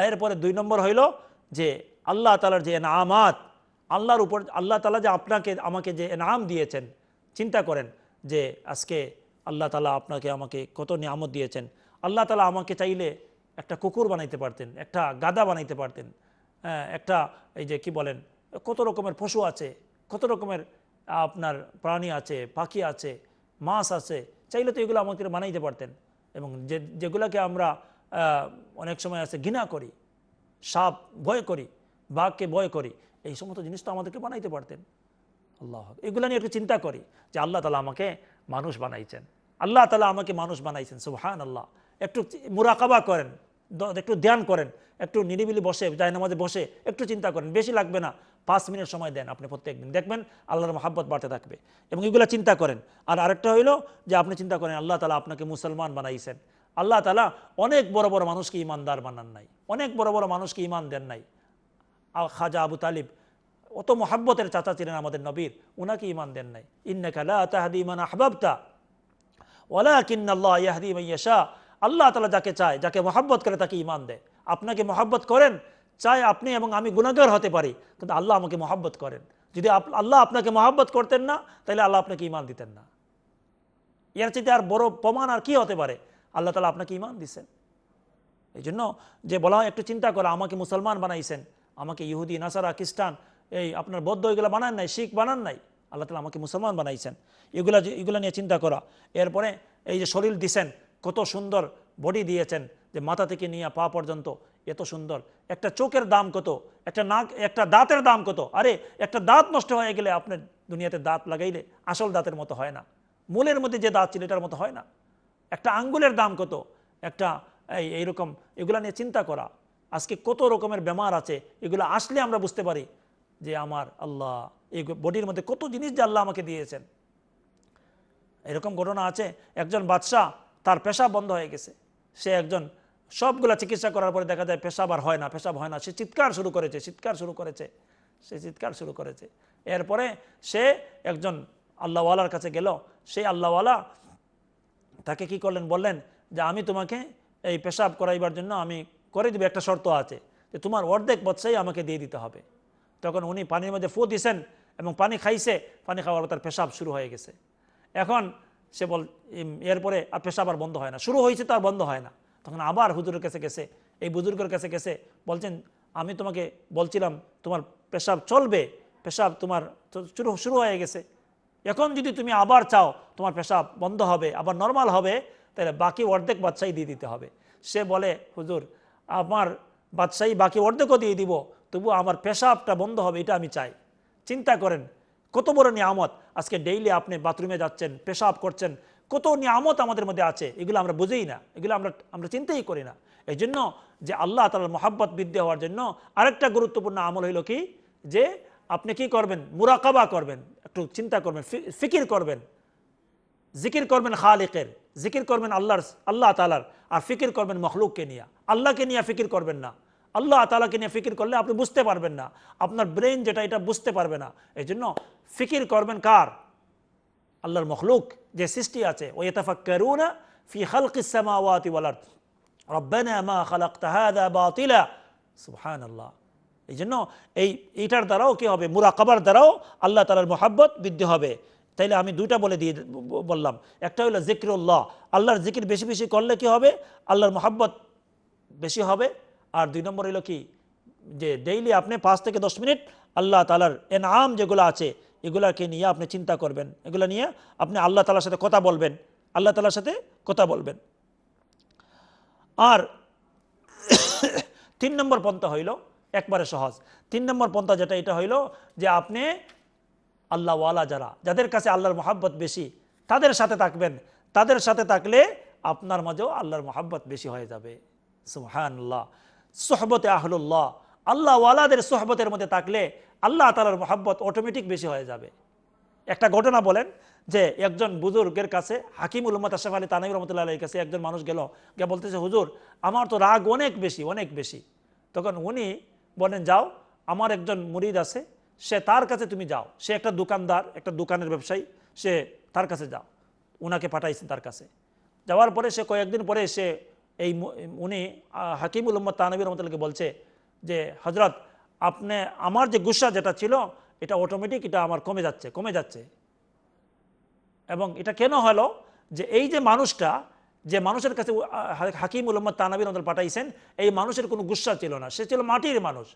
এর পরে দুই নম্বর হইল যে আল্লাহ তালার যে এনামাত আল্লাহর উপর আল্লাহ তালা যে আপনাকে আমাকে যে এনাম দিয়েছেন চিন্তা করেন যে আজকে আল্লাহ তালা আপনাকে আমাকে কত নিয়ামত দিয়েছেন আল্লাহ তালা আমাকে চাইলে একটা কুকুর বানাইতে পারতেন একটা গাদা বানাইতে পারতেন একটা এই যে কি বলেন কত রকমের পশু আছে কত রকমের আপনার প্রাণী আছে পাখি আছে মাছ আছে চাইলে তো এগুলো আমাদের বানাইতে পারতেন এবং যে যেগুলোকে আমরা অনেক সময় আছে ঘৃণা করি সাপ ভয় করি বাঘকে ভয় করি এই সমস্ত জিনিস তো আমাদেরকে বানাইতে পারতেন আল্লাহ এগুলো নিয়ে একটু চিন্তা করি যে আল্লাহ তালা আমাকে মানুষ বানাইছেন আল্লাহ তালা আমাকে মানুষ বানাইছেন সুবহান আল্লাহ একটু মুরাকাবা করেন একটু ধ্যান করেন একটু নিরিবিলি বসে জায়নামাজে বসে একটু চিন্তা করেন বেশি লাগবে না পাঁচ মিনিট সময় দেন আপনি প্রত্যেক দিন দেখবেন আল্লাহর মহাব্বত বাড়তে থাকবে এবং এগুলো চিন্তা করেন আর আরেকটা হইলো যে আপনি চিন্তা করেন আল্লাহ তালা আপনাকে মুসলমান বানাইছেন আল্লাহ তালা অনেক বড় বড় মানুষকে ইমানদার বানান নাই অনেক বড় বড় মানুষকে ইমান দেন নাই খাজা আবু তালিব অত মোহাব্বতের চাচা ছিলেন আমাদের নবীর ওনাকে ইমান দেন নাই ইন্নাকালা তাহাদি ইমান আহবাবতা ওলা কিন্নাল্লাহ ইয়াহাদি আল্লাহ তালা যাকে চায় যাকে মোহাব্বত করে তাকে ইমান দেয় আপনাকে মোহাব্বত করেন চাই আপনি এবং আমি গুণাগার হতে পারি কিন্তু আল্লাহ আমাকে মহাব্বত করেন যদি আল্লাহ আপনাকে মহাব্বত করতেন না তাহলে আল্লাহ আপনাকে ইমান দিতেন না এর চাইতে আর বড় প্রমাণ আর কি হতে পারে আল্লাহ তালা আপনাকে ইমান দিছেন এই জন্য যে বলা হয় একটু চিন্তা করা আমাকে মুসলমান বানাইছেন আমাকে ইহুদি নাসারা খ্রিস্টান এই আপনার বৌদ্ধ এগুলো বানান নাই শিখ বানান নাই আল্লাহ তালা আমাকে মুসলমান বানাইছেন এগুলা যে এগুলো নিয়ে চিন্তা করা এরপরে এই যে শরীর দিছেন কত সুন্দর বডি দিয়েছেন যে মাথা থেকে নিয়ে পা পর্যন্ত এত সুন্দর একটা চোখের দাম কত একটা নাক একটা দাঁতের দাম কত আরে একটা দাঁত নষ্ট হয়ে গেলে আপনার দুনিয়াতে দাঁত লাগাইলে আসল দাঁতের মতো হয় না মূলের মধ্যে যে দাঁত ছিল এটার মতো হয় না একটা আঙ্গুলের দাম কত একটা এই এইরকম এগুলা নিয়ে চিন্তা করা আজকে কত রকমের বেমার আছে এগুলো আসলে আমরা বুঝতে পারি যে আমার আল্লাহ এই বডির মধ্যে কত জিনিস যে আল্লাহ আমাকে দিয়েছেন এরকম ঘটনা আছে একজন বাদশাহ তার পেশা বন্ধ হয়ে গেছে সে একজন সবগুলা চিকিৎসা করার পরে দেখা যায় পেশাব আর হয় না পেশাব হয় না সে চিৎকার শুরু করেছে চিৎকার শুরু করেছে সে চিৎকার শুরু করেছে এরপরে সে একজন আল্লাহওয়ালার কাছে গেল সেই আল্লাহওয়ালা তাকে কি করলেন বললেন যে আমি তোমাকে এই পেশাব করাইবার জন্য আমি করে দেবো একটা শর্ত আছে যে তোমার অর্ধেক বৎসাই আমাকে দিয়ে দিতে হবে তখন উনি পানির মধ্যে ফু দিছেন এবং পানি খাইছে পানি খাওয়ার তার পেশাব শুরু হয়ে গেছে এখন সে বল এরপরে আর পেশাব আর বন্ধ হয় না শুরু হয়েছে তো আর বন্ধ হয় না তখন আবার হুজুরের কাছে গেছে এই বুজুর্গের কাছে গেছে বলছেন আমি তোমাকে বলছিলাম তোমার পেশাব চলবে পেশাব তোমার শুরু শুরু হয়ে গেছে এখন যদি তুমি আবার চাও তোমার পেশাব বন্ধ হবে আবার নর্মাল হবে তাহলে বাকি অর্ধেক বাদশাহী দিয়ে দিতে হবে সে বলে হুজুর আমার বাদশাহী বাকি অর্ধেকও দিয়ে দিব তবু আমার পেশাবটা বন্ধ হবে এটা আমি চাই চিন্তা করেন কত বড় নিয়ামত আজকে ডেইলি আপনি বাথরুমে যাচ্ছেন পেশাব করছেন কত নিয়ামত আমাদের মধ্যে আছে এগুলো আমরা বুঝেই না এগুলো আমরা আমরা চিন্তাই করি না এই জন্য যে আল্লাহ তালার মহাব্বত বৃদ্ধি হওয়ার জন্য আরেকটা গুরুত্বপূর্ণ আমল হইল কি যে আপনি কি করবেন মুরাকাবা করবেন একটু চিন্তা করবেন ফিকির করবেন জিকির করবেন খালিকের জিকির করবেন আল্লাহর আল্লাহ তালার আর ফিকির করবেন মখলুককে নিয়ে আল্লাহকে নিয়ে ফিকির করবেন না আল্লাহ তালাকে নিয়ে ফিকির করলে আপনি বুঝতে পারবেন না আপনার ব্রেন যেটা এটা বুঝতে পারবে না এই জন্য ফিকির করবেন কার আল্লাহর মখলুক যে সৃষ্টি আছে ও ইতাফাক্কারুনা ফি হালকিসামাওয়াতি ওয়ালার্থ রব্বানা মা খালাক তাহাদা বাতিলা সুহান আল্লাহ এই জন্য এই এইটার দ্বারাও কী হবে মুরাকাবার দ্বারাও আল্লাহ তালার মোহাব্বত বৃদ্ধি হবে তাইলে আমি দুইটা বলে দিয়ে বললাম একটা হলো জিক্রুল্লাহ আল্লাহর জিকির বেশি বেশি করলে কি হবে আল্লাহর মোহাব্বত বেশি হবে আর দুই নম্বর হলো কি যে ডেইলি আপনি পাঁচ থেকে দশ মিনিট আল্লাহ তালার এনাম যেগুলো আছে এগুলাকে নিয়ে আপনি চিন্তা করবেন এগুলো নিয়ে আপনি আল্লাহ তালার সাথে কথা বলবেন আল্লাহ তালার সাথে কথা বলবেন আর তিন নম্বর পন্থা হইল একবারে সহজ তিন নম্বর পন্থা যেটা এটা হইল যে আপনি আল্লাহওয়ালা যারা যাদের কাছে আল্লাহর মোহাব্বত বেশি তাদের সাথে থাকবেন তাদের সাথে থাকলে আপনার মাঝেও আল্লাহর মোহাব্বত বেশি হয়ে যাবে সুহানুল্লাহ সোহবতে আহলুল্লাহ আল্লাহওয়ালাদের সোহবতের মধ্যে থাকলে আল্লাহ তালার মহাব্বত অটোমেটিক বেশি হয়ে যাবে একটা ঘটনা বলেন যে একজন বুজুর্গের কাছে হাকিম উলমত আশাফ আলী তানাই রহমতুল্লাহ কাছে একজন মানুষ গেল গিয়ে বলতেছে হুজুর আমার তো রাগ অনেক বেশি অনেক বেশি তখন উনি বলেন যাও আমার একজন মুরিদ আছে সে তার কাছে তুমি যাও সে একটা দোকানদার একটা দোকানের ব্যবসায়ী সে তার কাছে যাও উনাকে পাঠাইছেন তার কাছে যাওয়ার পরে সে কয়েকদিন পরে সে এই উনি হাকিম উলম্মদ তানবী রহমতুল্লাহকে বলছে যে হজরত আপনি আমার যে গুসা যেটা ছিল এটা অটোমেটিক এটা আমার কমে যাচ্ছে কমে যাচ্ছে এবং এটা কেন হলো যে এই যে মানুষটা যে মানুষের কাছে হাকিম উলম্মদ তানাবির আমাদের পাঠাইছেন এই মানুষের কোনো গুসা ছিল না সে ছিল মাটির মানুষ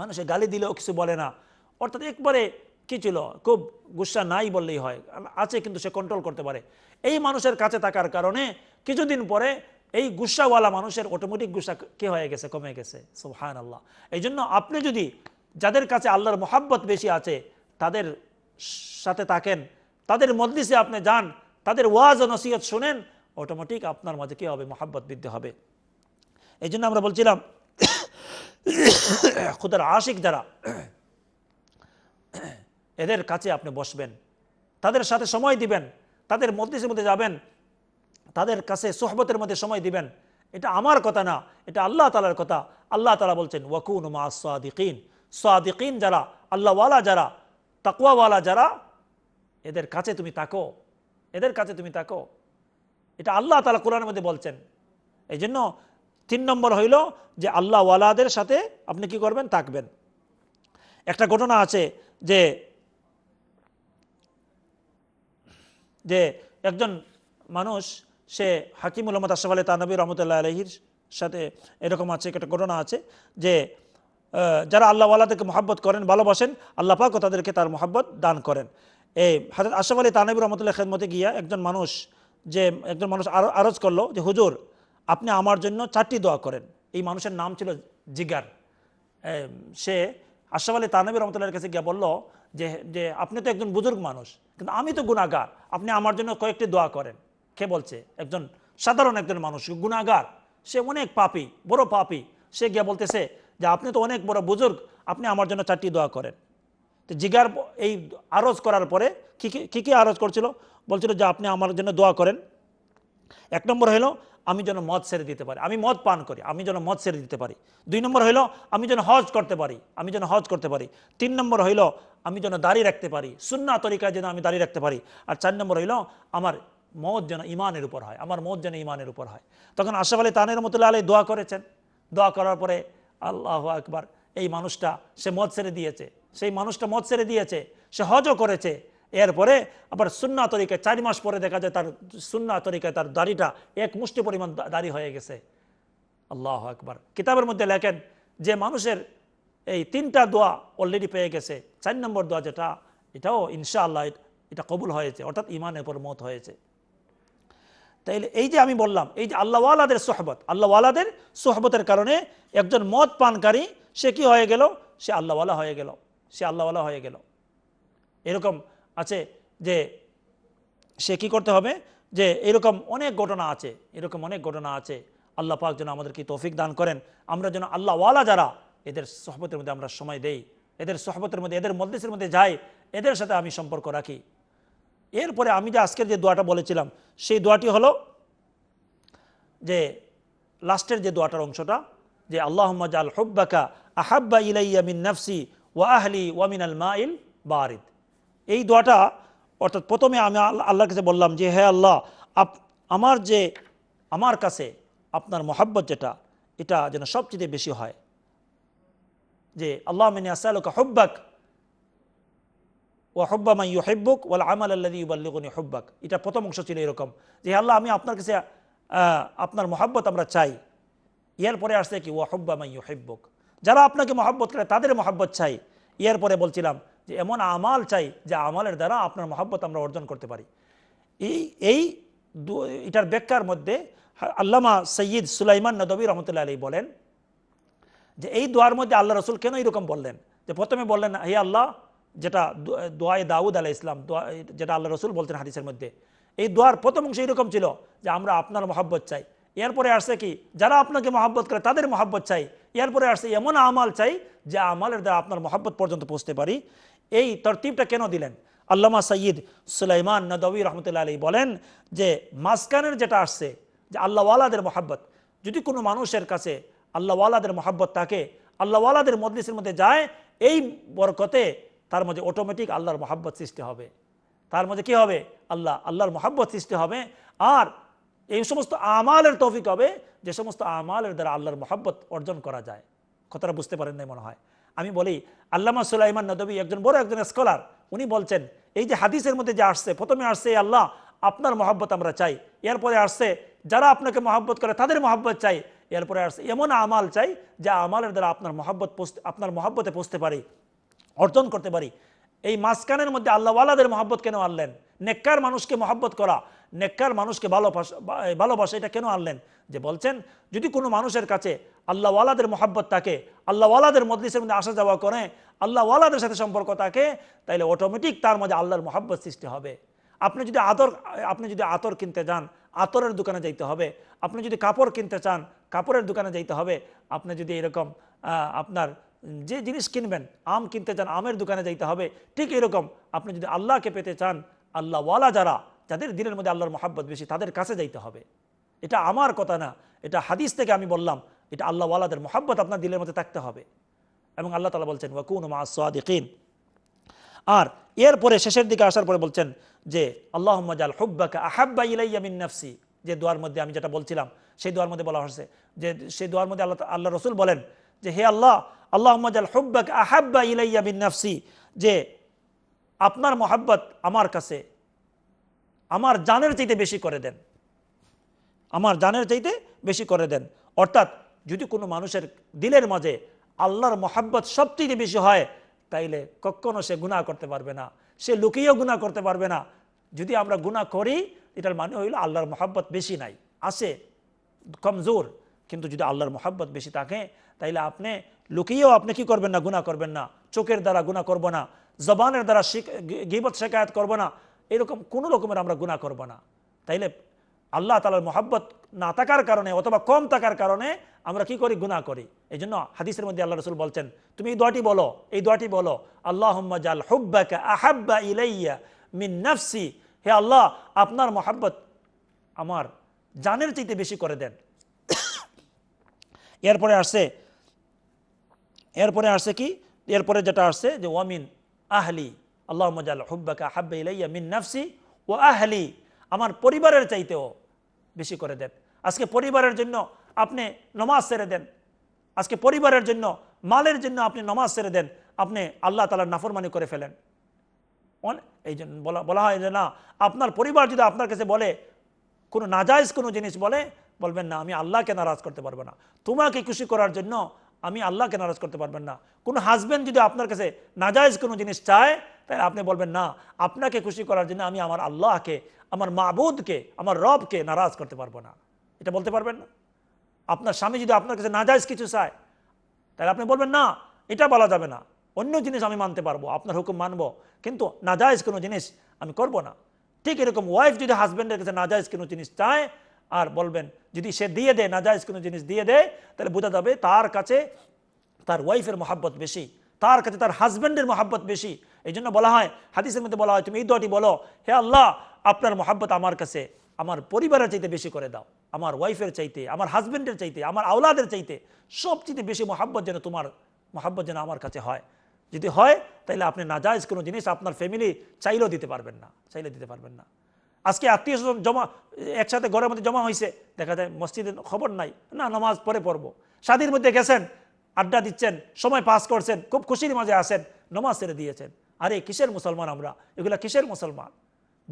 মানুষে গালি দিলেও কিছু বলে না অর্থাৎ একবারে কী ছিল খুব গুসা নাই বললেই হয় আছে কিন্তু সে কন্ট্রোল করতে পারে এই মানুষের কাছে থাকার কারণে কিছুদিন পরে এই গুসাওয়ালা মানুষের অটোমেটিক গুসা কে হয়ে গেছে কমে গেছে সুহান আল্লাহ এই জন্য আপনি যদি যাদের কাছে আল্লাহর মোহাব্বত বেশি আছে তাদের সাথে থাকেন তাদের মজলিসে আপনি যান তাদের ওয়াজ ও নসিহত শোনেন অটোমেটিক আপনার মাঝে কী হবে মোহাব্বত বৃদ্ধি হবে এই জন্য আমরা বলছিলাম খুদার আশিক যারা এদের কাছে আপনি বসবেন তাদের সাথে সময় দিবেন তাদের মজলিসের মধ্যে যাবেন তাদের কাছে সোহবতের মধ্যে সময় দিবেন এটা আমার কথা না এটা আল্লাহ তালার কথা আল্লাহ তালা বলছেন ওয়াকুন মা সাদিকিন সাদিকিন যারা আল্লাহওয়ালা যারা তাকুয়াওয়ালা যারা এদের কাছে তুমি তাকো এদের কাছে তুমি তাকো এটা আল্লাহ তালা কোরআনের মধ্যে বলছেন এই জন্য তিন নম্বর হইল যে আল্লাহওয়ালাদের সাথে আপনি কি করবেন থাকবেন একটা ঘটনা আছে যে যে একজন মানুষ সে হাকিম উল্লামদ আসফ আলী তানবী রহমতুল্লাহ আলহির সাথে এরকম আছে একটা ঘটনা আছে যে যারা আল্লাহওয়ালাদেরকে মহাব্বত করেন ভালোবাসেন আল্লাহ পাকও তাদেরকে তার মহাব্বত দান করেন এই হাজরত আসফ আলী তানবী রহমতুল্লাহ খেদমতে গিয়া একজন মানুষ যে একজন মানুষ আরজ করলো যে হুজুর আপনি আমার জন্য চারটি দোয়া করেন এই মানুষের নাম ছিল জিগার সে আশরাফ আলী তানবী রহমতুল্লাহর কাছে গিয়ে বললো যে যে আপনি তো একজন বুজুর্গ মানুষ কিন্তু আমি তো গুণাগার আপনি আমার জন্য কয়েকটি দোয়া করেন কে বলছে একজন সাধারণ একজন মানুষ গুণাগার সে অনেক পাপি বড় পাপি সে গিয়ে বলতেছে যে আপনি তো অনেক বড় বুজুর্গ আপনি আমার জন্য চারটি দোয়া করেন তো জিগার এই আরজ করার পরে কী কী আরজ করছিল বলছিল যে আপনি আমার জন্য দোয়া করেন এক নম্বর হলো আমি যেন মদ ছেড়ে দিতে পারি আমি মদ পান করি আমি যেন মদ ছেড়ে দিতে পারি দুই নম্বর হইল আমি যেন হজ করতে পারি আমি যেন হজ করতে পারি তিন নম্বর হইল আমি যেন দাঁড়িয়ে রাখতে পারি সুন্না তরিকায় যেন আমি দাঁড়িয়ে রাখতে পারি আর চার নম্বর হইল আমার মত যেন ইমানের উপর হয় আমার মত যেন ইমানের উপর হয় তখন আশাফ আলী তানের রহমতুল্লাহ আলী দোয়া করেছেন দোয়া করার পরে আল্লাহ আকবার এই মানুষটা সে মদ ছেড়ে দিয়েছে সেই মানুষটা মদ ছেড়ে দিয়েছে সে হজও করেছে এরপরে আবার সুন্না তরিকায় চারি মাস পরে দেখা যায় তার সুন্না তরিকায় তার দাড়িটা এক মুষ্টি পরিমাণ দাড়ি হয়ে গেছে আল্লাহ আকবার কিতাবের মধ্যে লেখেন যে মানুষের এই তিনটা দোয়া অলরেডি পেয়ে গেছে চার নম্বর দোয়া যেটা এটাও ইনশাআল্লাহ এটা কবুল হয়েছে অর্থাৎ ইমানের পর মত হয়েছে তাইলে এই যে আমি বললাম এই যে আল্লাহওয়ালাদের সোহবত আল্লাহওয়ালাদের সোহবতের কারণে একজন মদ পানকারী সে কি হয়ে গেল সে আল্লাহওয়ালা হয়ে গেল সে আল্লাহওয়ালা হয়ে গেল এরকম আছে যে সে কি করতে হবে যে এরকম অনেক ঘটনা আছে এরকম অনেক ঘটনা আছে আল্লাহ পাক যেন আমাদেরকে তৌফিক দান করেন আমরা যেন আল্লাহওয়ালা যারা এদের সহবতের মধ্যে আমরা সময় দেই এদের সহবতের মধ্যে এদের মদ্দেশের মধ্যে যাই এদের সাথে আমি সম্পর্ক রাখি এরপরে আমি যে আজকের যে দোয়াটা বলেছিলাম সেই দোয়াটি হলো যে লাস্টের যে দোয়াটার অংশটা যে আল্লাহ আল হব্বাকা আহাব্বা ইলাইয়া মিন নফসি ওয়া আহলি ওয়ামিন আল মাইল বারিদ এই দোয়াটা অর্থাৎ প্রথমে আমি আল্লাহর কাছে বললাম যে হে আল্লাহ আপ আমার যে আমার কাছে আপনার মোহাব্বত যেটা এটা যেন সবচেয়ে বেশি হয় যে আল্লাহ মিনিয়া আসালুকা হব্বাক ও হব্বা মাই হেব্বুক ওয়াল আমাল আল্লাদি ইউবাল্লিগুনি হব্বাক এটা প্রথম অংশ ছিল এরকম যে আল্লাহ আমি আপনার কাছে আপনার মহাব্বত আমরা চাই ইয়ার পরে আসছে কি ও হব্বা মাই হেব্বুক যারা আপনাকে মহাব্বত করে তাদের মহাব্বত চাই ইয়ার পরে বলছিলাম যে এমন আমাল চাই যে আমালের দ্বারা আপনার মহাব্বত আমরা অর্জন করতে পারি এই এই এটার ব্যাখ্যার মধ্যে আল্লামা সৈয়দ সুলাইমান নদবী রহমতুল্লাহ আলী বলেন যে এই দোয়ার মধ্যে আল্লাহ রসুল কেন এরকম বললেন যে প্রথমে বললেন হে আল্লাহ যেটা দোয়াই দাউদ আলাহ ইসলাম দোয়া যেটা আল্লাহ রসুল বলতেন হাদিসের মধ্যে এই দোয়ার প্রথম অংশ এরকম ছিল যে আমরা আপনার মহাব্বত চাই এরপরে আসছে কি যারা আপনাকে মহাব্বত করে তাদের মহাব্বত চাই এরপরে আসছে এমন আমাল চাই যে আমালের দ্বারা আপনার মহাব্বত পর্যন্ত পৌঁছতে পারি এই তরতিবটা কেন দিলেন আল্লামা সঈদ সুলাইমান নদী রহমতুল্লা আলী বলেন যে মাসকানের যেটা আসছে যে আল্লাহওয়ালাদের মহাব্বত যদি কোনো মানুষের কাছে আল্লাহওয়ালাদের মহাব্বত থাকে আল্লাহওয়ালাদের মদলিসের মধ্যে যায় এই বরকতে তার মধ্যে অটোমেটিক আল্লাহর মহাব্বত সৃষ্টি হবে তার মধ্যে কি হবে আল্লাহ আল্লাহর মহাব্বত সৃষ্টি হবে আর এই সমস্ত আমালের তৌফিক হবে যে সমস্ত আমালের দ্বারা আল্লাহর মহাব্বত অর্জন করা যায় কথাটা বুঝতে পারেন নাই মনে হয় আমি বলি আল্লামা সুলাইমান নদবী একজন বড় একজন স্কলার উনি বলছেন এই যে হাদিসের মধ্যে যে আসছে প্রথমে আসছে আল্লাহ আপনার মহাব্বত আমরা চাই এরপরে আসছে যারা আপনাকে মহাব্বত করে তাদের মহাব্বত চাই এরপরে আসছে এমন আমাল চাই যা আমালের দ্বারা আপনার মহাব্বত আপনার মহাব্বতে পৌঁছতে পারি অর্জন করতে পারি এই মাঝখানের মধ্যে আল্লাহওয়ালাদের মহব্বত কেন আনলেন নেককার মানুষকে মহব্বত করা নেককার মানুষকে ভালোবাসা ভালোবাসা এটা কেন আনলেন যে বলছেন যদি কোনো মানুষের কাছে আল্লাহওয়ালাদের মহাব্বত থাকে আল্লাহওয়ালাদের মদলিসের মধ্যে আসা যাওয়া করে আল্লাহওয়ালাদের সাথে সম্পর্ক থাকে তাহলে অটোমেটিক তার মধ্যে আল্লাহর মহাব্বত সৃষ্টি হবে আপনি যদি আতর আপনি যদি আতর কিনতে যান আতরের দোকানে যাইতে হবে আপনি যদি কাপড় কিনতে চান কাপড়ের দোকানে যাইতে হবে আপনি যদি এরকম আপনার যে জিনিস কিনবেন আম কিনতে চান আমের দোকানে যাইতে হবে ঠিক এরকম আপনি যদি আল্লাহকে পেতে চান আল্লাহওয়ালা যারা যাদের দিনের মধ্যে আল্লাহর মহাব্বত বেশি তাদের কাছে যাইতে হবে এটা আমার কথা না এটা হাদিস থেকে আমি বললাম এটা আল্লাহওয়ালাদের মহাব্বত আপনার দিলের মধ্যে থাকতে হবে এবং আল্লাহ তালা বলছেন ওয়াকুন মা সাদিকিন আর এরপরে শেষের দিকে আসার পরে বলছেন যে আল্লাহ মজাল হুব্বাকা আহাব্বা ইলাইয়ামিন নাফসি যে দোয়ার মধ্যে আমি যেটা বলছিলাম সেই দোয়ার মধ্যে বলা হয়েছে যে সেই দোয়ার মধ্যে আল্লাহ আল্লাহ রসুল বলেন যে হে আল্লাহ আল্লাহ মজাল হুব্বাক আহাব্বা ইলাইয়া বিন নাফসি যে আপনার মোহাব্বত আমার কাছে আমার জানের চাইতে বেশি করে দেন আমার জানের চাইতে বেশি করে দেন অর্থাৎ যদি কোনো মানুষের দিলের মাঝে আল্লাহর মোহাব্বত সবচেয়ে বেশি হয় তাইলে কখনো সে গুণা করতে পারবে না সে লুকিয়েও গুণা করতে পারবে না যদি আমরা গুণা করি এটার মানে হইল আল্লাহর মোহাব্বত বেশি নাই আছে কমজোর কিন্তু যদি আল্লাহর মোহাব্বত বেশি থাকে তাইলে আপনি লুকিয়েও আপনি কি করবেন না গুণা করবেন না চোখের দ্বারা গুণা করব না জবানের দ্বারা গিবত শেখায়ত করব না এরকম কোনো রকমের আমরা গুণা করব না তাইলে আল্লাহ তালার মোহাব্বত না থাকার কারণে অথবা কম থাকার কারণে আমরা কি করি গুণা করি এই জন্য হাদিসের মধ্যে আল্লাহ রসুল বলছেন তুমি এই দোয়াটি বলো এই দোয়াটি বলো আল্লাহ আহাব্বা ইলাইয়া হে আল্লাহ আপনার মোহাব্বত আমার জানের চাইতে বেশি করে দেন এরপরে আসছে এরপরে আসছে কি এরপরে যেটা আসছে যে ওয়ামিন আহলি আল্লাহ মজাল হুব্বাকা হাব্বে ইলাইয়া মিন নাফসি ও আহলি আমার পরিবারের চাইতেও বেশি করে দেন আজকে পরিবারের জন্য আপনি নমাজ সেরে দেন আজকে পরিবারের জন্য মালের জন্য আপনি নমাজ সেরে দেন আপনি আল্লাহ তালার নাফরমানি করে ফেলেন এই জন্য বলা বলা হয় যে না আপনার পরিবার যদি আপনার কাছে বলে কোনো নাজাইজ কোনো জিনিস বলে বলবেন না আমি আল্লাহকে নারাজ করতে পারবো না তোমাকে খুশি করার জন্য আমি আল্লাহকে নারাজ করতে পারবেন না কোনো হাজব্যান্ড যদি আপনার কাছে নাজায়জ কোনো জিনিস চায় তাই আপনি বলবেন না আপনাকে খুশি করার জন্য আমি আমার আল্লাহকে আমার মাহবুদকে আমার রবকে নারাজ করতে পারবো না এটা বলতে পারবেন না আপনার স্বামী যদি আপনার কাছে নাজায়জ কিছু চায় তাহলে আপনি বলবেন না এটা বলা যাবে না অন্য জিনিস আমি মানতে পারবো আপনার হুকুম মানব কিন্তু নাজায়জ কোনো জিনিস আমি করব না ঠিক এরকম ওয়াইফ যদি হাজব্যান্ডের কাছে নাজায়জ কোনো জিনিস চায় আর বলবেন যদি সে দিয়ে দেয় যায় কোনো জিনিস দিয়ে দেয় তাহলে বোঝা যাবে তার কাছে তার ওয়াইফের মহাব্বত বেশি তার কাছে তার হাজব্যান্ডের মহাব্বত বেশি এই জন্য বলা হয় হাদিসের মধ্যে বলা হয় তুমি এই দোয়াটি বলো হে আল্লাহ আপনার মহাব্বত আমার কাছে আমার পরিবারের চাইতে বেশি করে দাও আমার ওয়াইফের চাইতে আমার হাজব্যান্ডের চাইতে আমার আওলাদের চাইতে সবচেয়ে বেশি মহাব্বত যেন তোমার মহাব্বত যেন আমার কাছে হয় যদি হয় তাহলে আপনি নাজায়জ কোনো জিনিস আপনার ফ্যামিলি চাইলেও দিতে পারবেন না চাইলে দিতে পারবেন না আজকে আত্মীয় স্বজন জমা একসাথে ঘরের মধ্যে জমা হয়েছে দেখা যায় মসজিদে খবর নাই না নামাজ পরে পড়বো স্বাধীর মধ্যে গেছেন আড্ডা দিচ্ছেন সময় পাস করছেন খুব খুশির মাঝে আসেন নমাজ ছেড়ে দিয়েছেন আরে কিসের মুসলমান আমরা এগুলা কিসের মুসলমান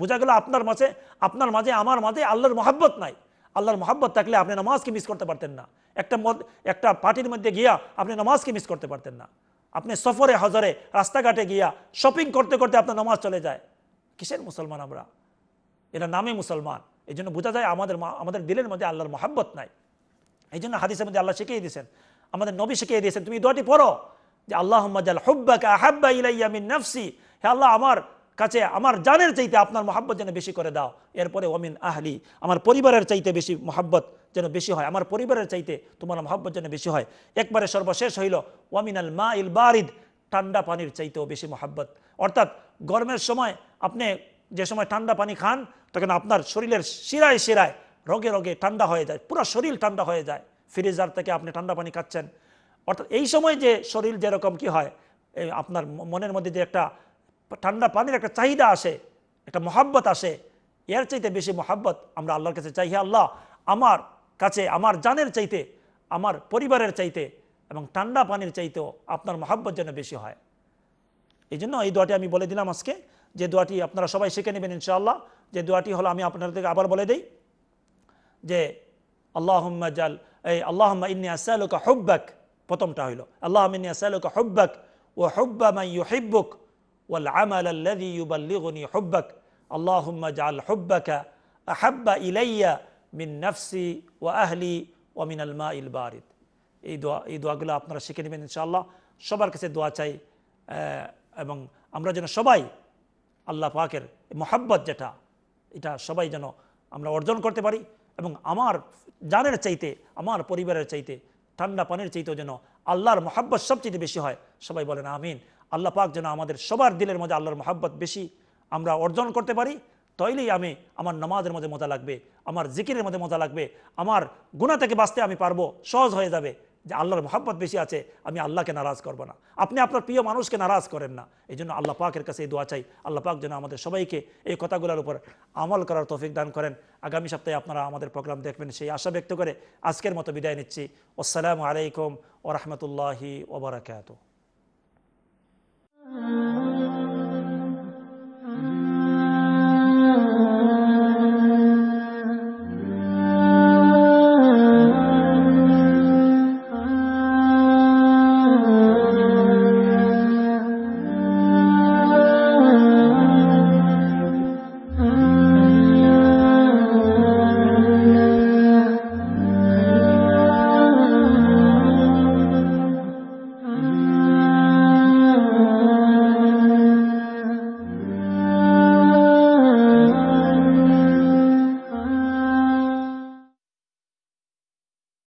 বোঝা গেল আপনার মাঝে আপনার মাঝে আমার মাঝে আল্লাহর মহাব্বত নাই আল্লাহর মহাব্বত থাকলে আপনি নামাজকে মিস করতে পারতেন না একটা একটা পার্টির মধ্যে গিয়া আপনি নামাজকে মিস করতে পারতেন না আপনি সফরে হজরে রাস্তাঘাটে গিয়া শপিং করতে করতে আপনার নামাজ চলে যায় কিসের মুসলমান আমরা এটা নামে মুসলমান এই জন্য বোঝা যায় আমাদের আমাদের দিলের মধ্যে আল্লাহর মহাব্বত নাই এই জন্য হাদিসের মধ্যে আল্লাহ শিখিয়ে দিয়েছেন আমাদের নবী শিখিয়ে দিয়েছেন তুমি দোয়াটি পড়ো যে আল্লাহ হুব্বাকে নফসি হে আল্লাহ আমার কাছে আমার জানের চাইতে আপনার মহাব্বত যেন বেশি করে দাও এরপরে ওমিন আহলি আমার পরিবারের চাইতে বেশি মহাব্বত যেন বেশি হয় আমার পরিবারের চাইতে তোমার মহাব্বত যেন বেশি হয় একবারে সর্বশেষ হইল ওয়ামিন আল মা ইল বারিদ ঠান্ডা পানির চাইতেও বেশি মহাব্বত অর্থাৎ গরমের সময় আপনি যে সময় ঠান্ডা পানি খান তখন আপনার শরীরের শিরায় শিরায় রগে রগে ঠান্ডা হয়ে যায় পুরো শরীর ঠান্ডা হয়ে যায় ফ্রিজার থেকে আপনি ঠান্ডা পানি খাচ্ছেন অর্থাৎ এই সময় যে শরীর যেরকম কি হয় আপনার মনের মধ্যে যে একটা ঠান্ডা পানির একটা চাহিদা আসে একটা মহাব্বত আসে এর চাইতে বেশি মহাব্বত আমরা আল্লাহর কাছে চাই হে আল্লাহ আমার কাছে আমার জানের চাইতে আমার পরিবারের চাইতে এবং ঠান্ডা পানির চাইতেও আপনার মহাব্বত যেন বেশি হয় এই জন্য এই দোয়াটি আমি বলে দিলাম আজকে যে দোয়াটি আপনারা সবাই শিখে নেবেন ইনশাআল্লাহ যে দোয়াটি হলো আমি আপনাদেরকে আবার বলে দিই যে আল্লাহম্মা জাল এই আল্লাহম্মা ইন্নি আসালুকা হব্বাক প্রথমটা হইল আল্লাহ ইন্নি আসালুকা হব্বাক ও হব্বা মাই ইউহিব্বুক ওয়াল আমাল আল্লাযী ইউবাল্লিগুনি হব্বাক আল্লাহম্মা জাল হব্বাকা আহাব্বা ইলাইয়া মিন নাফসি ওয়া আহলি ওয়া মিনাল মা ইল বারিদ এই দোয়া এই দোয়াগুলো আপনারা শিখে নেবেন ইনশাআল্লাহ সবার কাছে দোয়া চাই এবং আমরা যেন সবাই আল্লাহ পাকের মোহাব্বত যেটা এটা সবাই যেন আমরা অর্জন করতে পারি এবং আমার জানের চাইতে আমার পরিবারের চাইতে ঠান্ডা পানির চাইতেও যেন আল্লাহর মহাব্বত সবচেয়ে বেশি হয় সবাই বলেন আমিন আল্লাহ পাক যেন আমাদের সবার দিলের মধ্যে আল্লাহর মহাব্বত বেশি আমরা অর্জন করতে পারি তাইলেই আমি আমার নামাজের মধ্যে মজা লাগবে আমার জিকিরের মধ্যে মজা লাগবে আমার গুণা থেকে বাঁচতে আমি পারবো সহজ হয়ে যাবে যে আল্লাহর মহাব্বত বেশি আছে আমি আল্লাহকে নারাজ করব না আপনি আপনার প্রিয় মানুষকে নারাজ করেন না এই জন্য আল্লাহ পাকের কাছে এই দোয়া চাই আল্লাহ পাক যেন আমাদের সবাইকে এই কথাগুলোর উপর আমল করার তৌফিক দান করেন আগামী সপ্তাহে আপনারা আমাদের প্রোগ্রাম দেখবেন সেই আশা ব্যক্ত করে আজকের মতো বিদায় নিচ্ছি আসসালামু আলাইকুম ও রহমতুল্লাহি ওবরাকাত